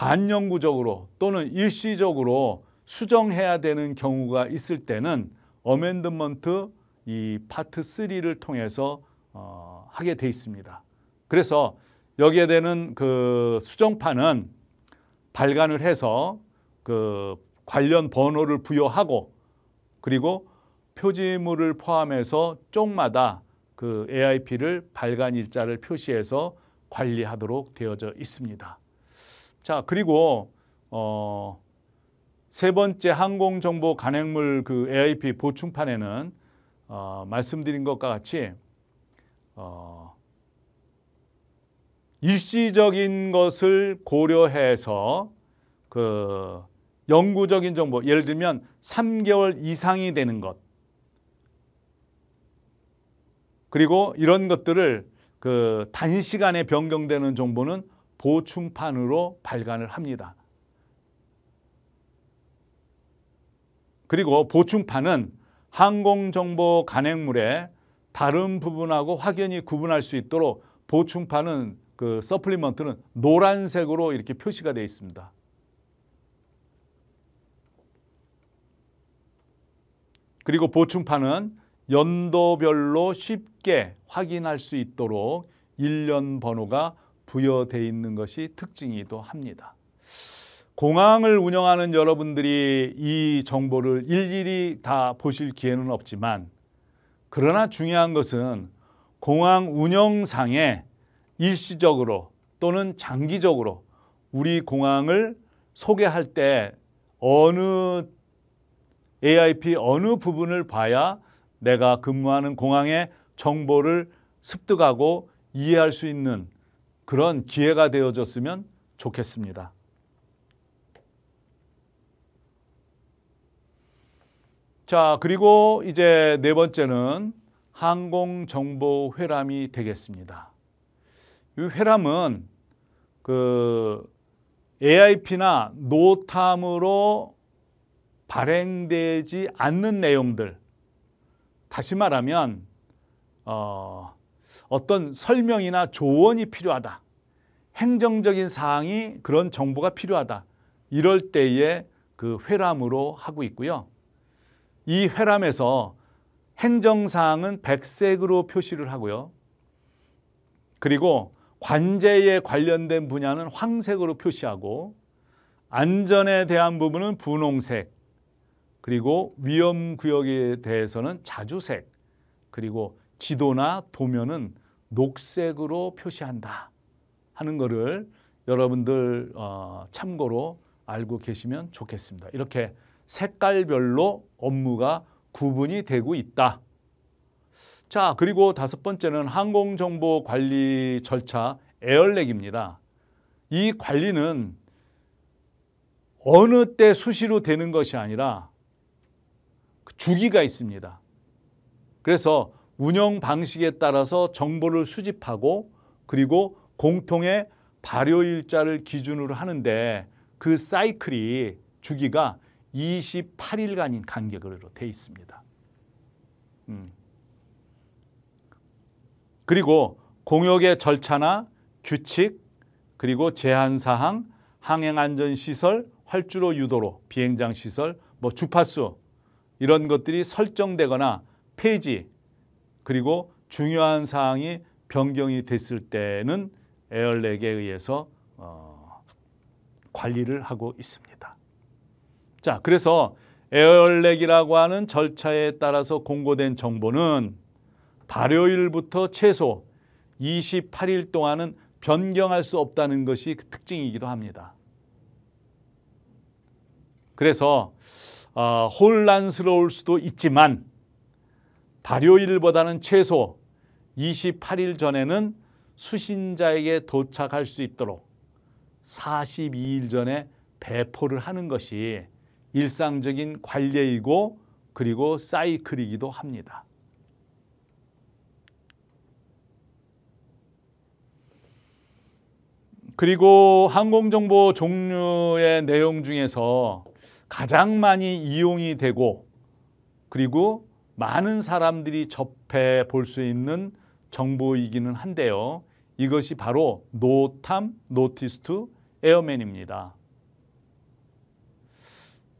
반영구적으로 또는 일시적으로 수정해야 되는 경우가 있을 때는 어멘드먼트 이 파트 3를 통해서 어, 하게 돼 있습니다. 그래서 여기에 되는 그 수정판은 발간을 해서 그 관련 번호를 부여하고 그리고 표지물을 포함해서 쪽마다 그 AIP를 발간 일자를 표시해서 관리하도록 되어져 있습니다. 자, 그리고 어, 세 번째 항공정보 간행물 그 AIP 보충판에는 어, 말씀드린 것과 같이 어, 일시적인 것을 고려해서 그 영구적인 정보, 예를 들면 3개월 이상이 되는 것 그리고 이런 것들을 그 단시간에 변경되는 정보는 보충판으로 발간을 합니다. 그리고 보충판은 항공정보 간행물의 다른 부분하고 확연히 구분할 수 있도록 보충판은 그 서플리먼트는 노란색으로 이렇게 표시가 되어 있습니다. 그리고 보충판은 연도별로 쉽게 확인할 수 있도록 일련 번호가 부여되어 있는 것이 특징이기도 합니다. 공항을 운영하는 여러분들이 이 정보를 일일이 다 보실 기회는 없지만 그러나 중요한 것은 공항 운영상에 일시적으로 또는 장기적으로 우리 공항을 소개할 때 어느 AIP 어느 부분을 봐야 내가 근무하는 공항의 정보를 습득하고 이해할 수 있는 그런 기회가 되어졌으면 좋겠습니다. 자, 그리고 이제 네 번째는 항공정보 회람이 되겠습니다. 이 회람은 그 AIP나 노탐으로 발행되지 않는 내용들, 다시 말하면 어, 어떤 설명이나 조언이 필요하다. 행정적인 사항이 그런 정보가 필요하다. 이럴 때에 그 회람으로 하고 있고요. 이 회람에서 행정사항은 백색으로 표시를 하고요. 그리고 관제에 관련된 분야는 황색으로 표시하고 안전에 대한 부분은 분홍색 그리고 위험구역에 대해서는 자주색 그리고 지도나 도면은 녹색으로 표시한다 하는 것을 여러분들 어, 참고로 알고 계시면 좋겠습니다. 이렇게 색깔별로 업무가 구분이 되고 있다. 자, 그리고 다섯 번째는 항공정보 관리 절차 에어렉입니다. 이 관리는 어느 때 수시로 되는 것이 아니라 그 주기가 있습니다. 그래서 운영 방식에 따라서 정보를 수집하고 그리고 공통의 발효 일자를 기준으로 하는데 그 사이클이 주기가 28일간인 간격으로 돼 있습니다. 음. 그리고 공역의 절차나 규칙 그리고 제한사항, 항행안전시설, 활주로 유도로, 비행장 시설, 뭐 주파수 이런 것들이 설정되거나 폐지 그리고 중요한 사항이 변경이 됐을 때는 에어렉에 의해서 어, 관리를 하고 있습니다. 자, 그래서 에어렉이라고 하는 절차에 따라서 공고된 정보는 발효일부터 최소 28일 동안은 변경할 수 없다는 것이 그 특징이기도 합니다. 그래서 어, 혼란스러울 수도 있지만 발효일보다는 최소 28일 전에는 수신자에게 도착할 수 있도록 42일 전에 배포를 하는 것이 일상적인 관례이고 그리고 사이클이기도 합니다. 그리고 항공정보 종류의 내용 중에서 가장 많이 이용이 되고 그리고 많은 사람들이 접해 볼 수 있는 정보이기는 한데요. 이것이 바로 노탐 노티스트 에어맨입니다.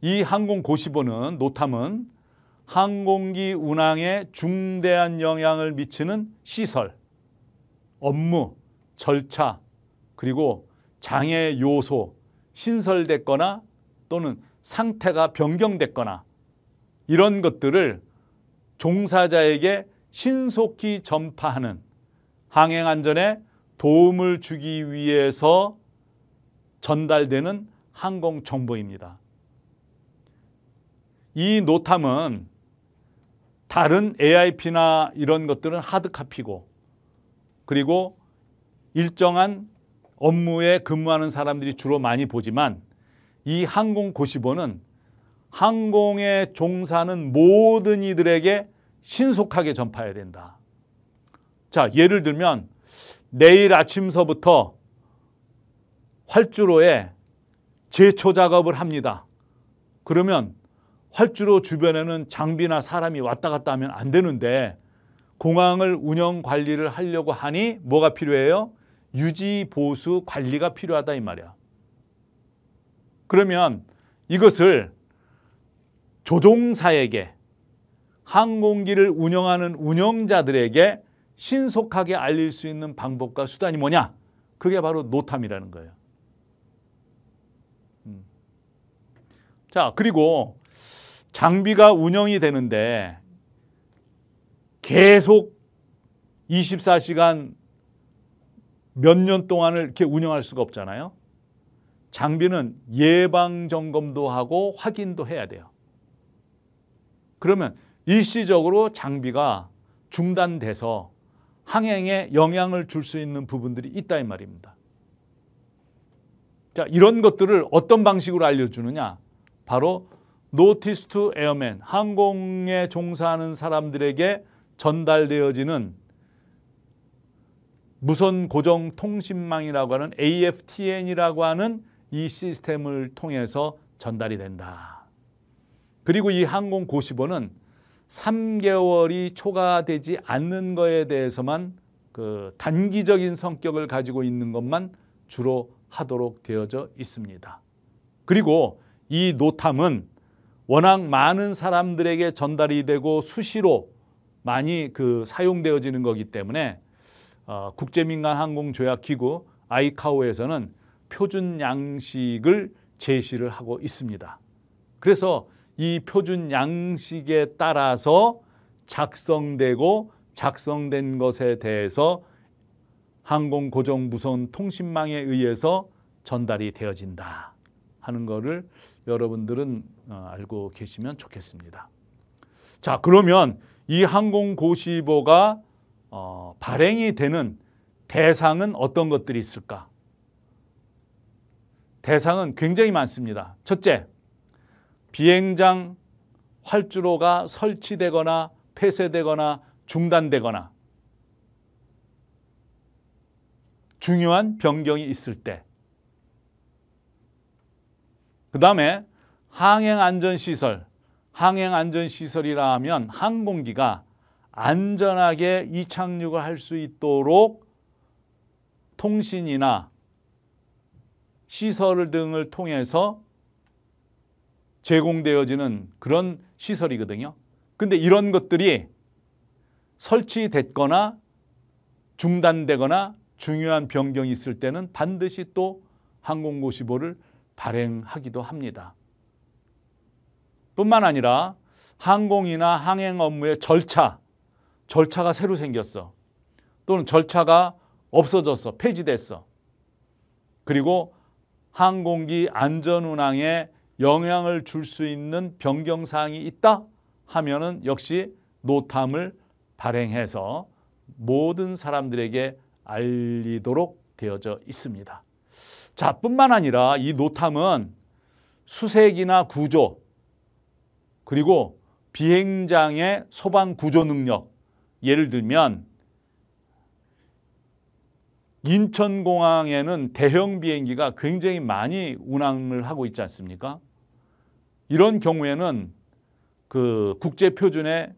이 항공 고시본은 노탐은 항공기 운항에 중대한 영향을 미치는 시설, 업무, 절차, 그리고 장애 요소, 신설됐거나 또는 상태가 변경됐거나 이런 것들을 종사자에게 신속히 전파하는 항행 안전에 도움을 주기 위해서 전달되는 항공 정보입니다. 이 노탐은 다른 AIP나 이런 것들은 하드카피고 그리고 일정한 업무에 근무하는 사람들이 주로 많이 보지만 이 항공고시본은 항공의 종사는 모든 이들에게 신속하게 전파해야 된다. 자, 예를 들면 내일 아침서부터 활주로에 제초 작업을 합니다. 그러면 활주로 주변에는 장비나 사람이 왔다 갔다 하면 안 되는데 공항을 운영 관리를 하려고 하니 뭐가 필요해요? 유지 보수 관리가 필요하다 이 말이야. 그러면 이것을 조종사에게 항공기를 운영하는 운영자들에게 신속하게 알릴 수 있는 방법과 수단이 뭐냐? 그게 바로 노탐이라는 거예요. 음. 자, 그리고 장비가 운영이 되는데 계속 24시간 몇 년 동안을 이렇게 운영할 수가 없잖아요. 장비는 예방 점검도 하고 확인도 해야 돼요. 그러면 일시적으로 장비가 중단돼서 항행에 영향을 줄 수 있는 부분들이 있다 이 말입니다. 자, 이런 것들을 어떤 방식으로 알려주느냐? 바로 노티스 투 에어맨, 항공에 종사하는 사람들에게 전달되어지는 무선 고정 통신망이라고 하는 AFTN이라고 하는 이 시스템을 통해서 전달이 된다. 그리고 이 항공 고시본은 3개월이 초과되지 않는 거에 대해서만 그 단기적인 성격을 가지고 있는 것만 주로 하도록 되어져 있습니다. 그리고 이 노탐은 워낙 많은 사람들에게 전달이 되고 수시로 많이 그 사용되어지는 거기 때문에 어, 국제민간항공조약기구 아이카오에서는 표준 양식을 제시를 하고 있습니다. 그래서 이 표준 양식에 따라서 작성되고 작성된 것에 대해서 항공 고정 무선 통신망에 의해서 전달이 되어진다 하는 것을 여러분들은 어, 알고 계시면 좋겠습니다. 자 그러면 이 항공고시보가 어, 발행이 되는 대상은 어떤 것들이 있을까? 대상은 굉장히 많습니다. 첫째, 비행장 활주로가 설치되거나 폐쇄되거나 중단되거나 중요한 변경이 있을 때. 그 다음에 항행안전시설, 항행안전시설이라 하면 항공기가 안전하게 이착륙을 할 수 있도록 통신이나 시설 등을 통해서 제공되어지는 그런 시설이거든요. 근데 이런 것들이 설치됐거나 중단되거나 중요한 변경이 있을 때는 반드시 또 항공고시보를 발행하기도 합니다. 뿐만 아니라 항공이나 항행 업무의 절차, 절차가 새로 생겼어. 또는 절차가 없어졌어, 폐지됐어. 그리고 항공기 안전운항에 영향을 줄 수 있는 변경 사항이 있다 하면은 역시 노탐을 발행해서 모든 사람들에게 알리도록 되어져 있습니다. 자, 뿐만 아니라 이 노탐은 수색이나 구조 그리고 비행장의 소방 구조 능력 예를 들면 인천공항에는 대형 비행기가 굉장히 많이 운항을 하고 있지 않습니까? 이런 경우에는 그 국제 표준의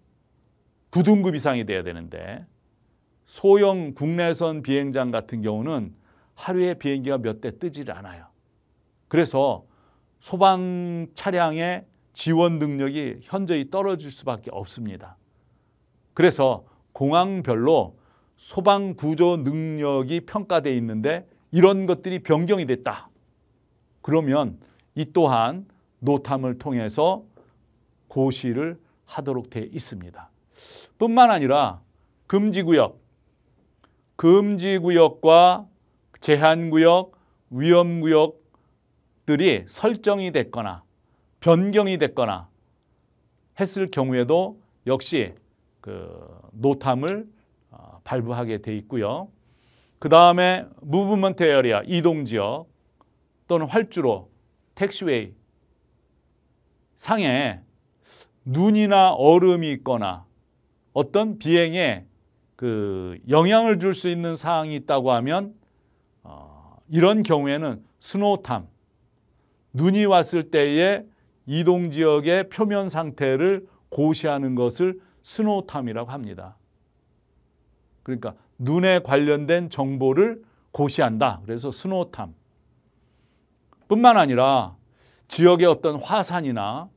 9등급 이상이 돼야 되는데 소형 국내선 비행장 같은 경우는 하루에 비행기가 몇 대 뜨질 않아요. 그래서 소방 차량의 지원 능력이 현저히 떨어질 수밖에 없습니다. 그래서 공항별로 소방 구조 능력이 평가되어 있는데 이런 것들이 변경이 됐다. 그러면 이 또한 노탐을 통해서 고시를 하도록 돼 있습니다. 뿐만 아니라 금지구역, 금지구역과 제한구역, 위험구역들이 설정이 됐거나 변경이 됐거나 했을 경우에도 역시 그 노탐을 어, 발부하게 돼 있고요. 그 다음에 무브먼트 에어리아, 이동지역 또는 활주로, 택시웨이 상에 눈이나 얼음이 있거나 어떤 비행에 그 영향을 줄 수 있는 사항이 있다고 하면 어, 이런 경우에는 스노탐, 눈이 왔을 때의 이동 지역의 표면 상태를 고시하는 것을 스노탐이라고 합니다. 그러니까 눈에 관련된 정보를 고시한다. 그래서 스노탐. 뿐만 아니라 지역의 어떤 화산이나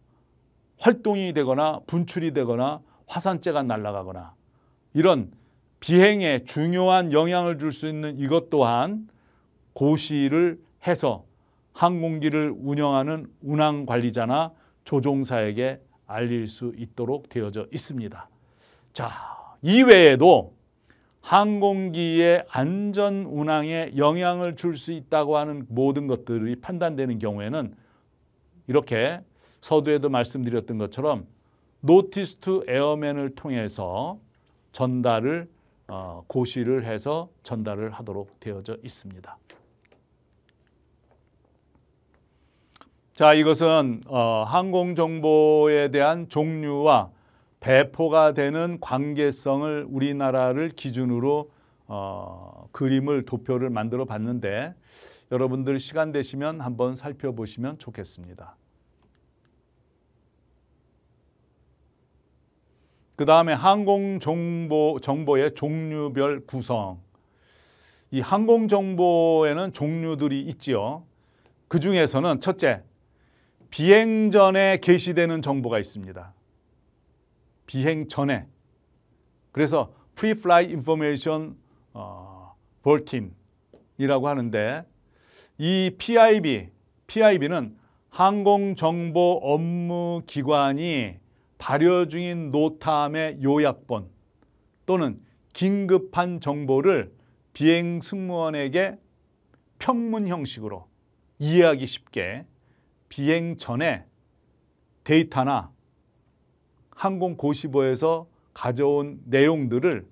활동이 되거나 분출이 되거나 화산재가 날아가거나 이런 비행에 중요한 영향을 줄 수 있는 이것 또한 고시를 해서 항공기를 운영하는 운항 관리자나 조종사에게 알릴 수 있도록 되어져 있습니다. 자, 이외에도 항공기의 안전 운항에 영향을 줄 수 있다고 하는 모든 것들이 판단되는 경우에는 이렇게 서두에도 말씀드렸던 것처럼 노티스 투 에어맨을 통해서 전달을 어, 고시를 해서 전달을 하도록 되어져 있습니다. 자, 이것은 어, 항공 정보에 대한 종류와 배포가 되는 관계성을 우리나라를 기준으로 어, 그림을 도표를 만들어 봤는데 여러분들 시간 되시면 한번 살펴보시면 좋겠습니다. 그 다음에 항공정보, 정보의 종류별 구성. 이 항공정보에는 종류들이 있지요. 그 중에서는 첫째, 비행 전에 게시되는 정보가 있습니다. 비행 전에. 그래서 Pre-Flight Information Bulletin이라고 하는데 이 PIB, PIB는 항공정보 업무기관이 발효 중인 노탐의 요약본 또는 긴급한 정보를 비행 승무원에게 평문 형식으로 이해하기 쉽게 비행 전에 데이터나 항공 고시보에서 가져온 내용들을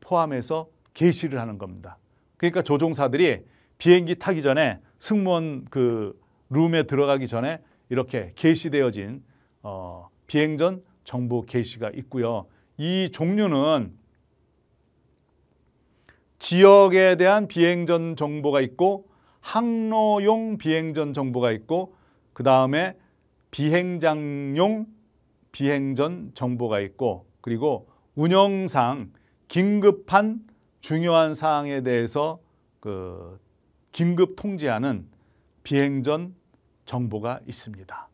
포함해서 게시를 하는 겁니다. 그러니까 조종사들이 비행기 타기 전에 승무원 그 룸에 들어가기 전에 이렇게 게시되어진 어, 비행전 정보 게시가 있고요. 이 종류는 지역에 대한 비행전 정보가 있고 항로용 비행전 정보가 있고 그 다음에 비행장용 비행전 정보가 있고 그리고 운영상 긴급한 중요한 사항에 대해서 그 긴급 통제하는 비행전 정보가 있습니다.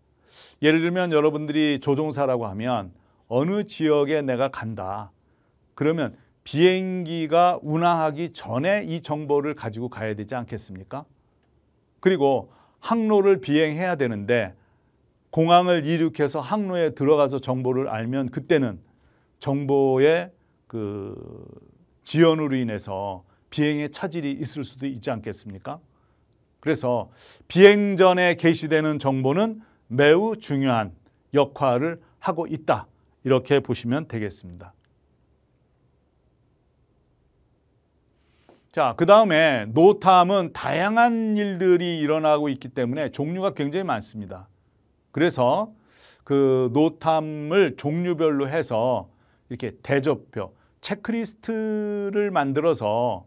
예를 들면 여러분들이 조종사라고 하면 어느 지역에 내가 간다. 그러면 비행기가 운항하기 전에 이 정보를 가지고 가야 되지 않겠습니까? 그리고 항로를 비행해야 되는데 공항을 이륙해서 항로에 들어가서 정보를 알면 그때는 정보의 그 지연으로 인해서 비행에 차질이 있을 수도 있지 않겠습니까? 그래서 비행 전에 게시되는 정보는 매우 중요한 역할을 하고 있다. 이렇게 보시면 되겠습니다. 자, 그 다음에 노탐은 다양한 일들이 일어나고 있기 때문에 종류가 굉장히 많습니다. 그래서 그 노탐을 종류별로 해서 이렇게 대조표, 체크리스트를 만들어서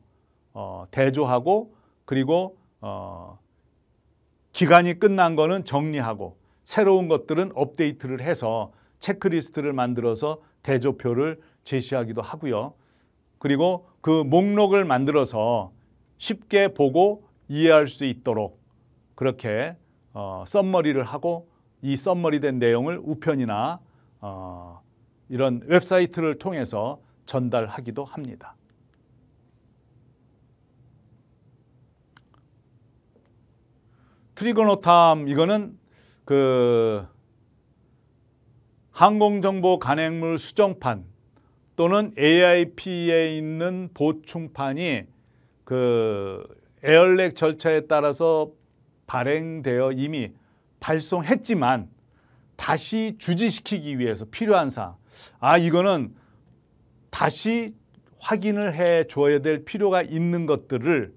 어, 대조하고 그리고 어, 기간이 끝난 거는 정리하고 새로운 것들은 업데이트를 해서 체크리스트를 만들어서 대조표를 제시하기도 하고요. 그리고 그 목록을 만들어서 쉽게 보고 이해할 수 있도록 그렇게 어, 썸머리를 하고 이 썸머리된 내용을 우편이나 어, 이런 웹사이트를 통해서 전달하기도 합니다. 트리거노탐 이거는 그 항공정보 간행물 수정판 또는 AIP에 있는 보충판이 그 에어렉 절차에 따라서 발행되어 이미 발송했지만 다시 주지시키기 위해서 필요한 사항. 아, 이거는 다시 확인을 해 줘야 될 필요가 있는 것들을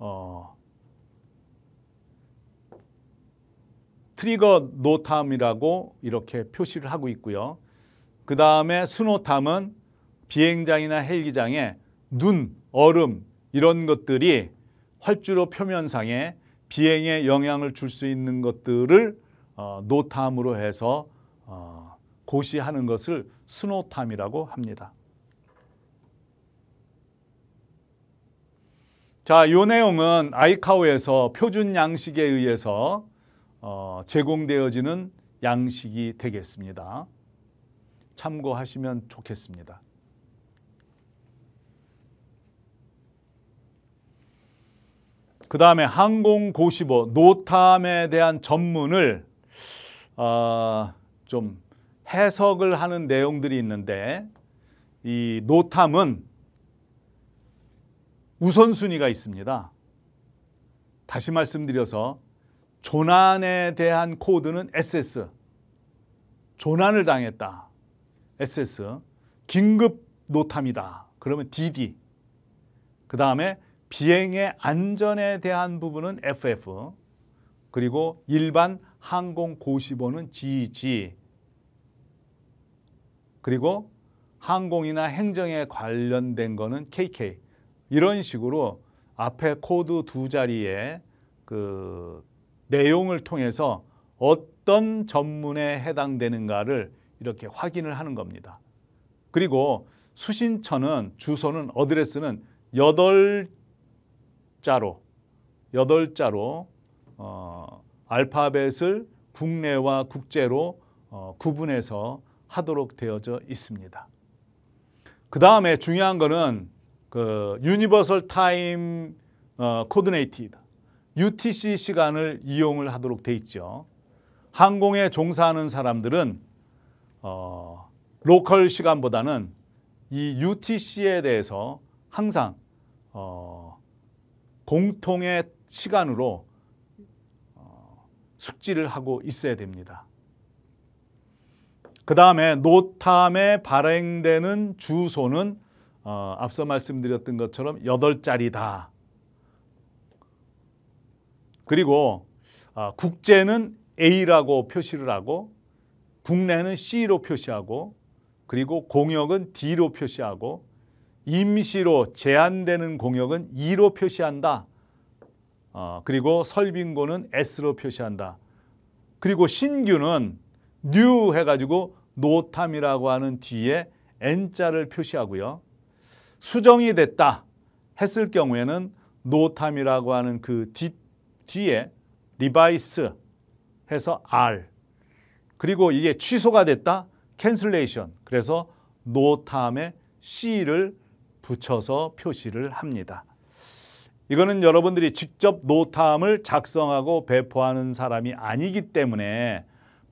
어, 트리거 노탐이라고 이렇게 표시를 하고 있고요. 그 다음에 수노탐은 비행장이나 헬기장에 눈, 얼음 이런 것들이 활주로 표면상에 비행에 영향을 줄 수 있는 것들을 어, 노탐으로 해서 어, 고시하는 것을 수노탐이라고 합니다. 자, 이 내용은 아이카오에서 표준 양식에 의해서 어, 제공되어지는 양식이 되겠습니다. 참고하시면 좋겠습니다. 그 다음에 항공고시보 노탐에 대한 전문을 어, 좀 해석을 하는 내용들이 있는데 이 노탐은 우선순위가 있습니다. 다시 말씀드려서 조난에 대한 코드는 SS. 조난을 당했다. SS. 긴급 노탐이다. 그러면 DD. 그 다음에 비행의 안전에 대한 부분은 FF. 그리고 일반 항공 고시본은 GG. 그리고 항공이나 행정에 관련된 거는 KK. 이런 식으로 앞에 코드 두 자리에 그 내용을 통해서 어떤 전문에 해당되는가를 이렇게 확인을 하는 겁니다. 그리고 수신처는 주소는 어드레스는 여 자로 여 자로 어, 알파벳을 국내와 국제로 어, 구분해서 하도록 되어져 있습니다. 그 다음에 중요한 거는 그 유니버설 타임 코드네이티드 UTC 시간을 이용을 하도록 돼 있죠. 항공에 종사하는 사람들은 어, 로컬 시간보다는 이 UTC에 대해서 항상 어, 공통의 시간으로 어, 숙지를 하고 있어야 됩니다. 그 다음에 노탐에 발행되는 주소는 어, 앞서 말씀드렸던 것처럼 8자리다. 그리고 아, 국제는 A라고 표시를 하고 국내는 C로 표시하고 그리고 공역은 D로 표시하고 임시로 제한되는 공역은 E로 표시한다. 어, 그리고 설빙고는 S로 표시한다. 그리고 신규는 new 해가지고 노탐이라고 하는 뒤에 N자를 표시하고요. 수정이 됐다 했을 경우에는 노탐이라고 하는 그뒷 뒤에 리바이스 해서 R 그리고 이게 취소가 됐다 캔슬레이션 그래서 no time에 C를 붙여서 표시를 합니다. 이거는 여러분들이 직접 no time을 작성하고 배포하는 사람이 아니기 때문에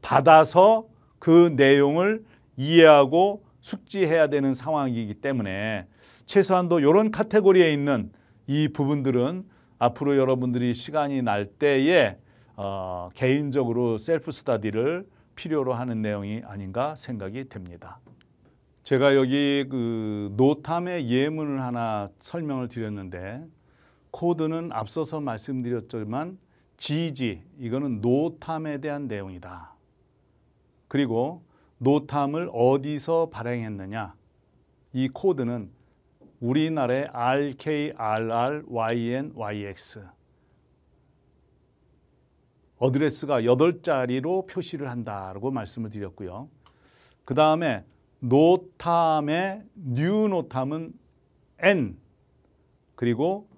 받아서 그 내용을 이해하고 숙지해야 되는 상황이기 때문에 최소한도 이런 카테고리에 있는 이 부분들은 앞으로 여러분들이 시간이 날 때에 어, 개인적으로 셀프 스타디를 필요로 하는 내용이 아닌가 생각이 됩니다. 제가 여기 그 노탐의 예문을 하나 설명을 드렸는데 코드는 앞서서 말씀드렸지만 GG 이거는 노탐에 대한 내용이다. 그리고 노탐을 어디서 발행했느냐 이 코드는 우리나라의 RKRRYNYX 어드레스가 8자리로 표시를 한다라고 말씀을 드렸고요. 그 다음에 노탐의 뉴 노탐은 N 그리고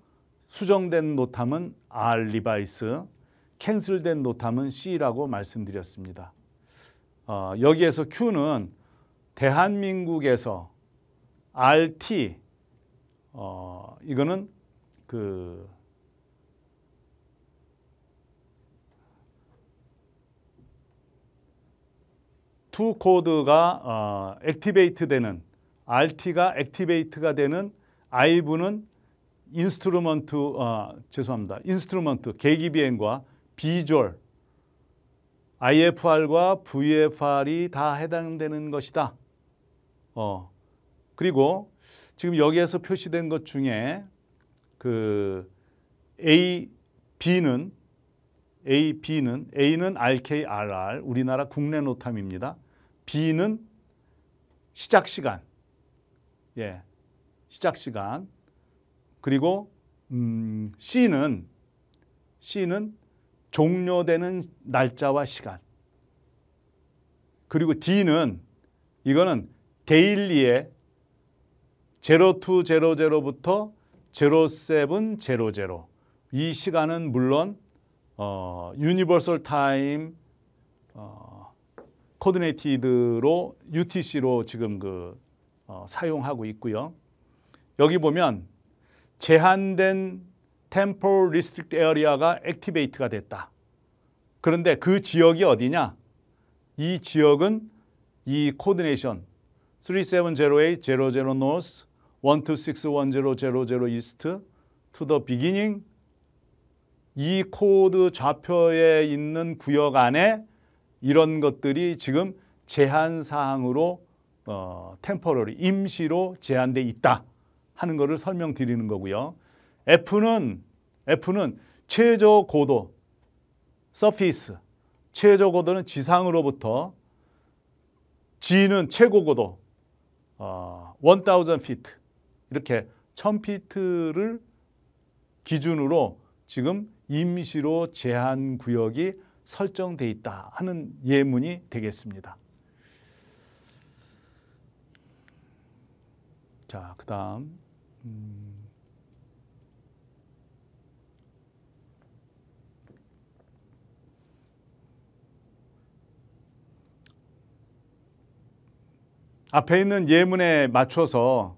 수정된 노탐은 R 리바이스 캔슬된 노탐은 C라고 말씀드렸습니다. 어, 여기에서 Q는 대한민국에서 RT 어, 이거는 그 t 코드가 어, 액티베이트 되는 RT가 액티베이트가 되는 i 분는 인스트루먼트 어, 죄송합니다. 인스트루먼트 계기비행과 비주얼 IFR과 VFR이 다 해당되는 것이다. 어, 그리고 지금 여기에서 표시된 것 중에 그 A, B는 A, B는 A는 RKRR 우리나라 국내 노탐입니다. B는 시작 시간, 예, 시작 시간 그리고 음, C는 C는 종료되는 날짜와 시간 그리고 D는 이거는 데일리의 0200부터 0700. 이 시간은 물론 어, 유니버설 타임 어, 코디네이티드로 UTC로 지금 그 어, 사용하고 있고요. 여기 보면 제한된 템포 리스트릭트 에어리아가 액티베이트가 됐다. 그런데 그 지역이 어디냐? 이 지역은 이 코디네이션 370A 00 North 12610000 east to the b 이 코드 좌표에 있는 구역 안에 이런 것들이 지금 제한 사항으로 어, 템포러리 임시로 제한돼 있다 하는 것을 설명드리는 거고요. F는 F는 최저 고도 서피스 최저 고도는 지상으로부터 G는 최고 고도 어, 1000 f e 이렇게 1000피트를 기준으로 지금 임시로 제한 구역이 설정되어 있다 하는 예문이 되겠습니다. 자, 그다음 음. 앞에 있는 예문에 맞춰서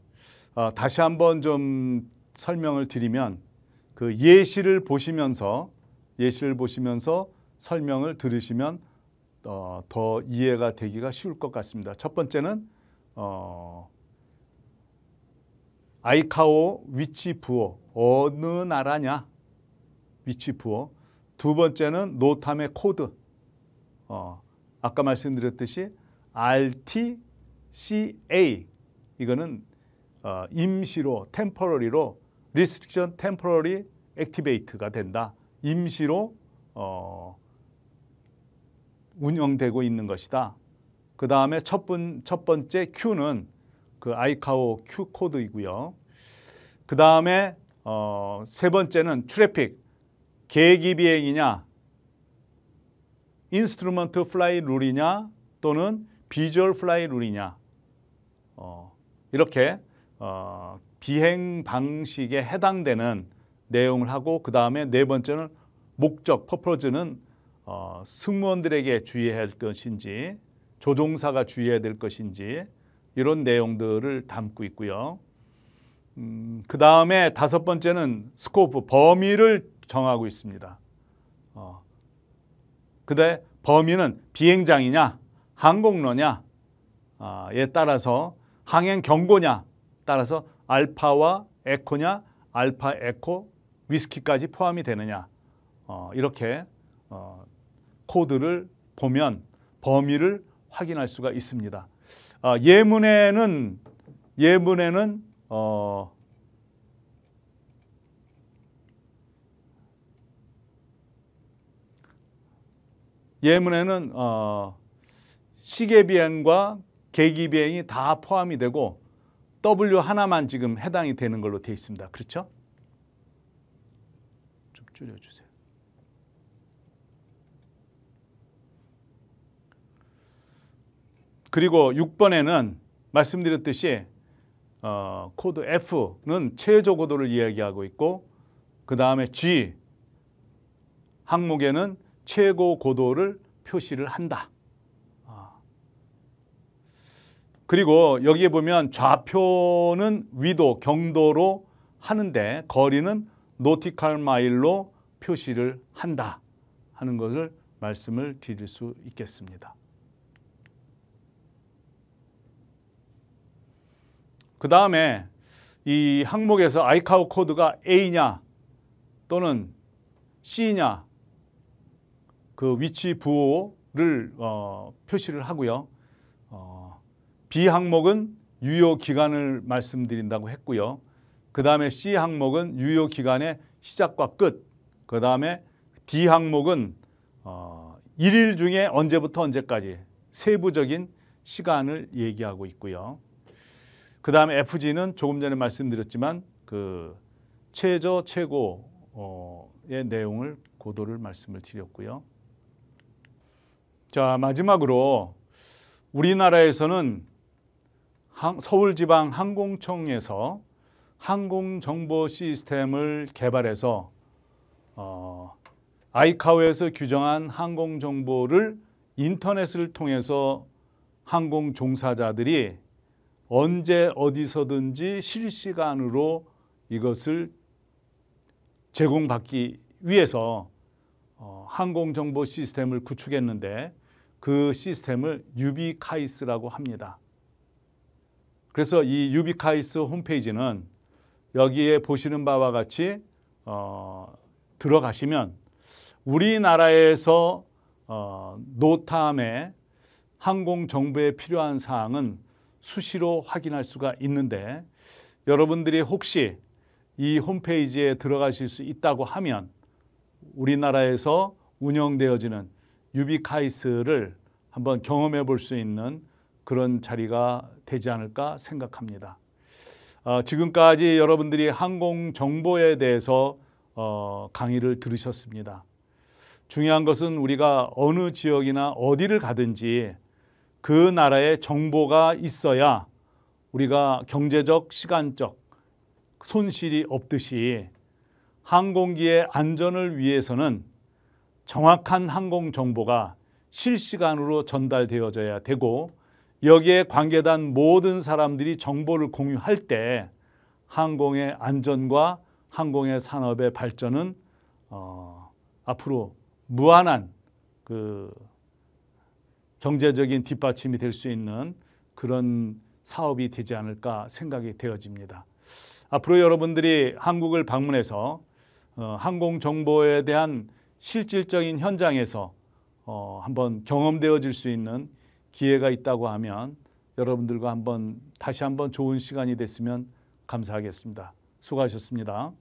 어, 다시 한번 좀 설명을 드리면 그 예시를 보시면서 예시를 보시면서 설명을 들으시면 어, 더 이해가 되기가 쉬울 것 같습니다. 첫 번째는 어, 아이카오 위치 부호 어느 나라냐 위치 부호 두 번째는 노탐의 코드 어, 아까 말씀드렸듯이 RTCA 이거는 어, 임시로 템퍼러리로 리스트릭션 템퍼러리 액티베이트가 된다. 임시로 어, 운영되고 있는 것이다. 그 다음에 첫, 첫 번째 Q는 그 아이카오 Q 코드이고요. 그 다음에 어, 세 번째는 트래픽 계획 비행이냐 인스트루먼트 플라이 룰이냐 또는 비주얼 플라이 룰이냐 어, 이렇게 어, 비행 방식에 해당되는 내용을 하고 그 다음에 네 번째는 목적, 퍼포즈는 어, 승무원들에게 주의해야 할 것인지 조종사가 주의해야 될 것인지 이런 내용들을 담고 있고요. 음, 그 다음에 다섯 번째는 스코프, 범위를 정하고 있습니다. 어, 근데 범위는 비행장이냐, 항공로냐에 따라서 항행 경고냐, 따라서 알파와 에코냐, 알파, 에코, 위스키까지 포함이 되느냐 어, 이렇게 어, 코드를 보면 범위를 확인할 수가 있습니다. 어, 예문에는 예문에는 어, 예문에는 어, 시계 비행과 계기 비행이 다 포함이 되고 W 하나만 지금 해당이 되는 걸로 되어 있습니다. 그렇죠? 좀 줄여주세요. 그리고 6번에는 말씀드렸듯이 어, 코드 F는 최저 고도를 이야기하고 있고 그 다음에 G 항목에는 최고 고도를 표시를 한다. 그리고 여기에 보면 좌표는 위도, 경도로 하는데 거리는 노티칼 마일로 표시를 한다 하는 것을 말씀을 드릴 수 있겠습니다. 그 다음에 이 항목에서 아이카우 코드가 A냐 또는 C냐 그 위치 부호를 어, 표시를 하고요. 어, B 항목은 유효 기간을 말씀드린다고 했고요. 그 다음에 C 항목은 유효 기간의 시작과 끝. 그 다음에 D 항목은 어, 1일 중에 언제부터 언제까지 세부적인 시간을 얘기하고 있고요. 그 다음에 FG는 조금 전에 말씀드렸지만 그 최저 최고의 어, 내용을 고도를 말씀을 드렸고요. 자 마지막으로 우리나라에서는 서울지방항공청에서 항공정보 시스템을 개발해서 어, 아이카오에서 규정한 항공정보를 인터넷을 통해서 항공 종사자들이 언제 어디서든지 실시간으로 이것을 제공받기 위해서 어, 항공정보 시스템을 구축했는데 그 시스템을 유비카이스라고 합니다. 그래서 이 유비카이스 홈페이지는 여기에 보시는 바와 같이 어, 들어가시면 우리나라에서 어, 노탐함에 항공정보에 필요한 사항은 수시로 확인할 수가 있는데 여러분들이 혹시 이 홈페이지에 들어가실 수 있다고 하면 우리나라에서 운영되어지는 유비카이스를 한번 경험해 볼 수 있는 그런 자리가 되지 않을까 생각합니다. 어, 지금까지 여러분들이 항공 정보에 대해서 어, 강의를 들으셨습니다. 중요한 것은 우리가 어느 지역이나 어디를 가든지 그 나라의 정보가 있어야 우리가 경제적, 시간적 손실이 없듯이 항공기의 안전을 위해서는 정확한 항공 정보가 실시간으로 전달되어져야 되고 여기에 관계단 모든 사람들이 정보를 공유할 때 항공의 안전과 항공의 산업의 발전은 어, 앞으로 무한한 그 경제적인 뒷받침이 될 수 있는 그런 사업이 되지 않을까 생각이 되어집니다. 앞으로 여러분들이 한국을 방문해서 어, 항공 정보에 대한 실질적인 현장에서 어, 한번 경험되어질 수 있는 기회가 있다고 하면 여러분들과 한번 다시 한번 좋은 시간이 됐으면 감사하겠습니다. 수고하셨습니다.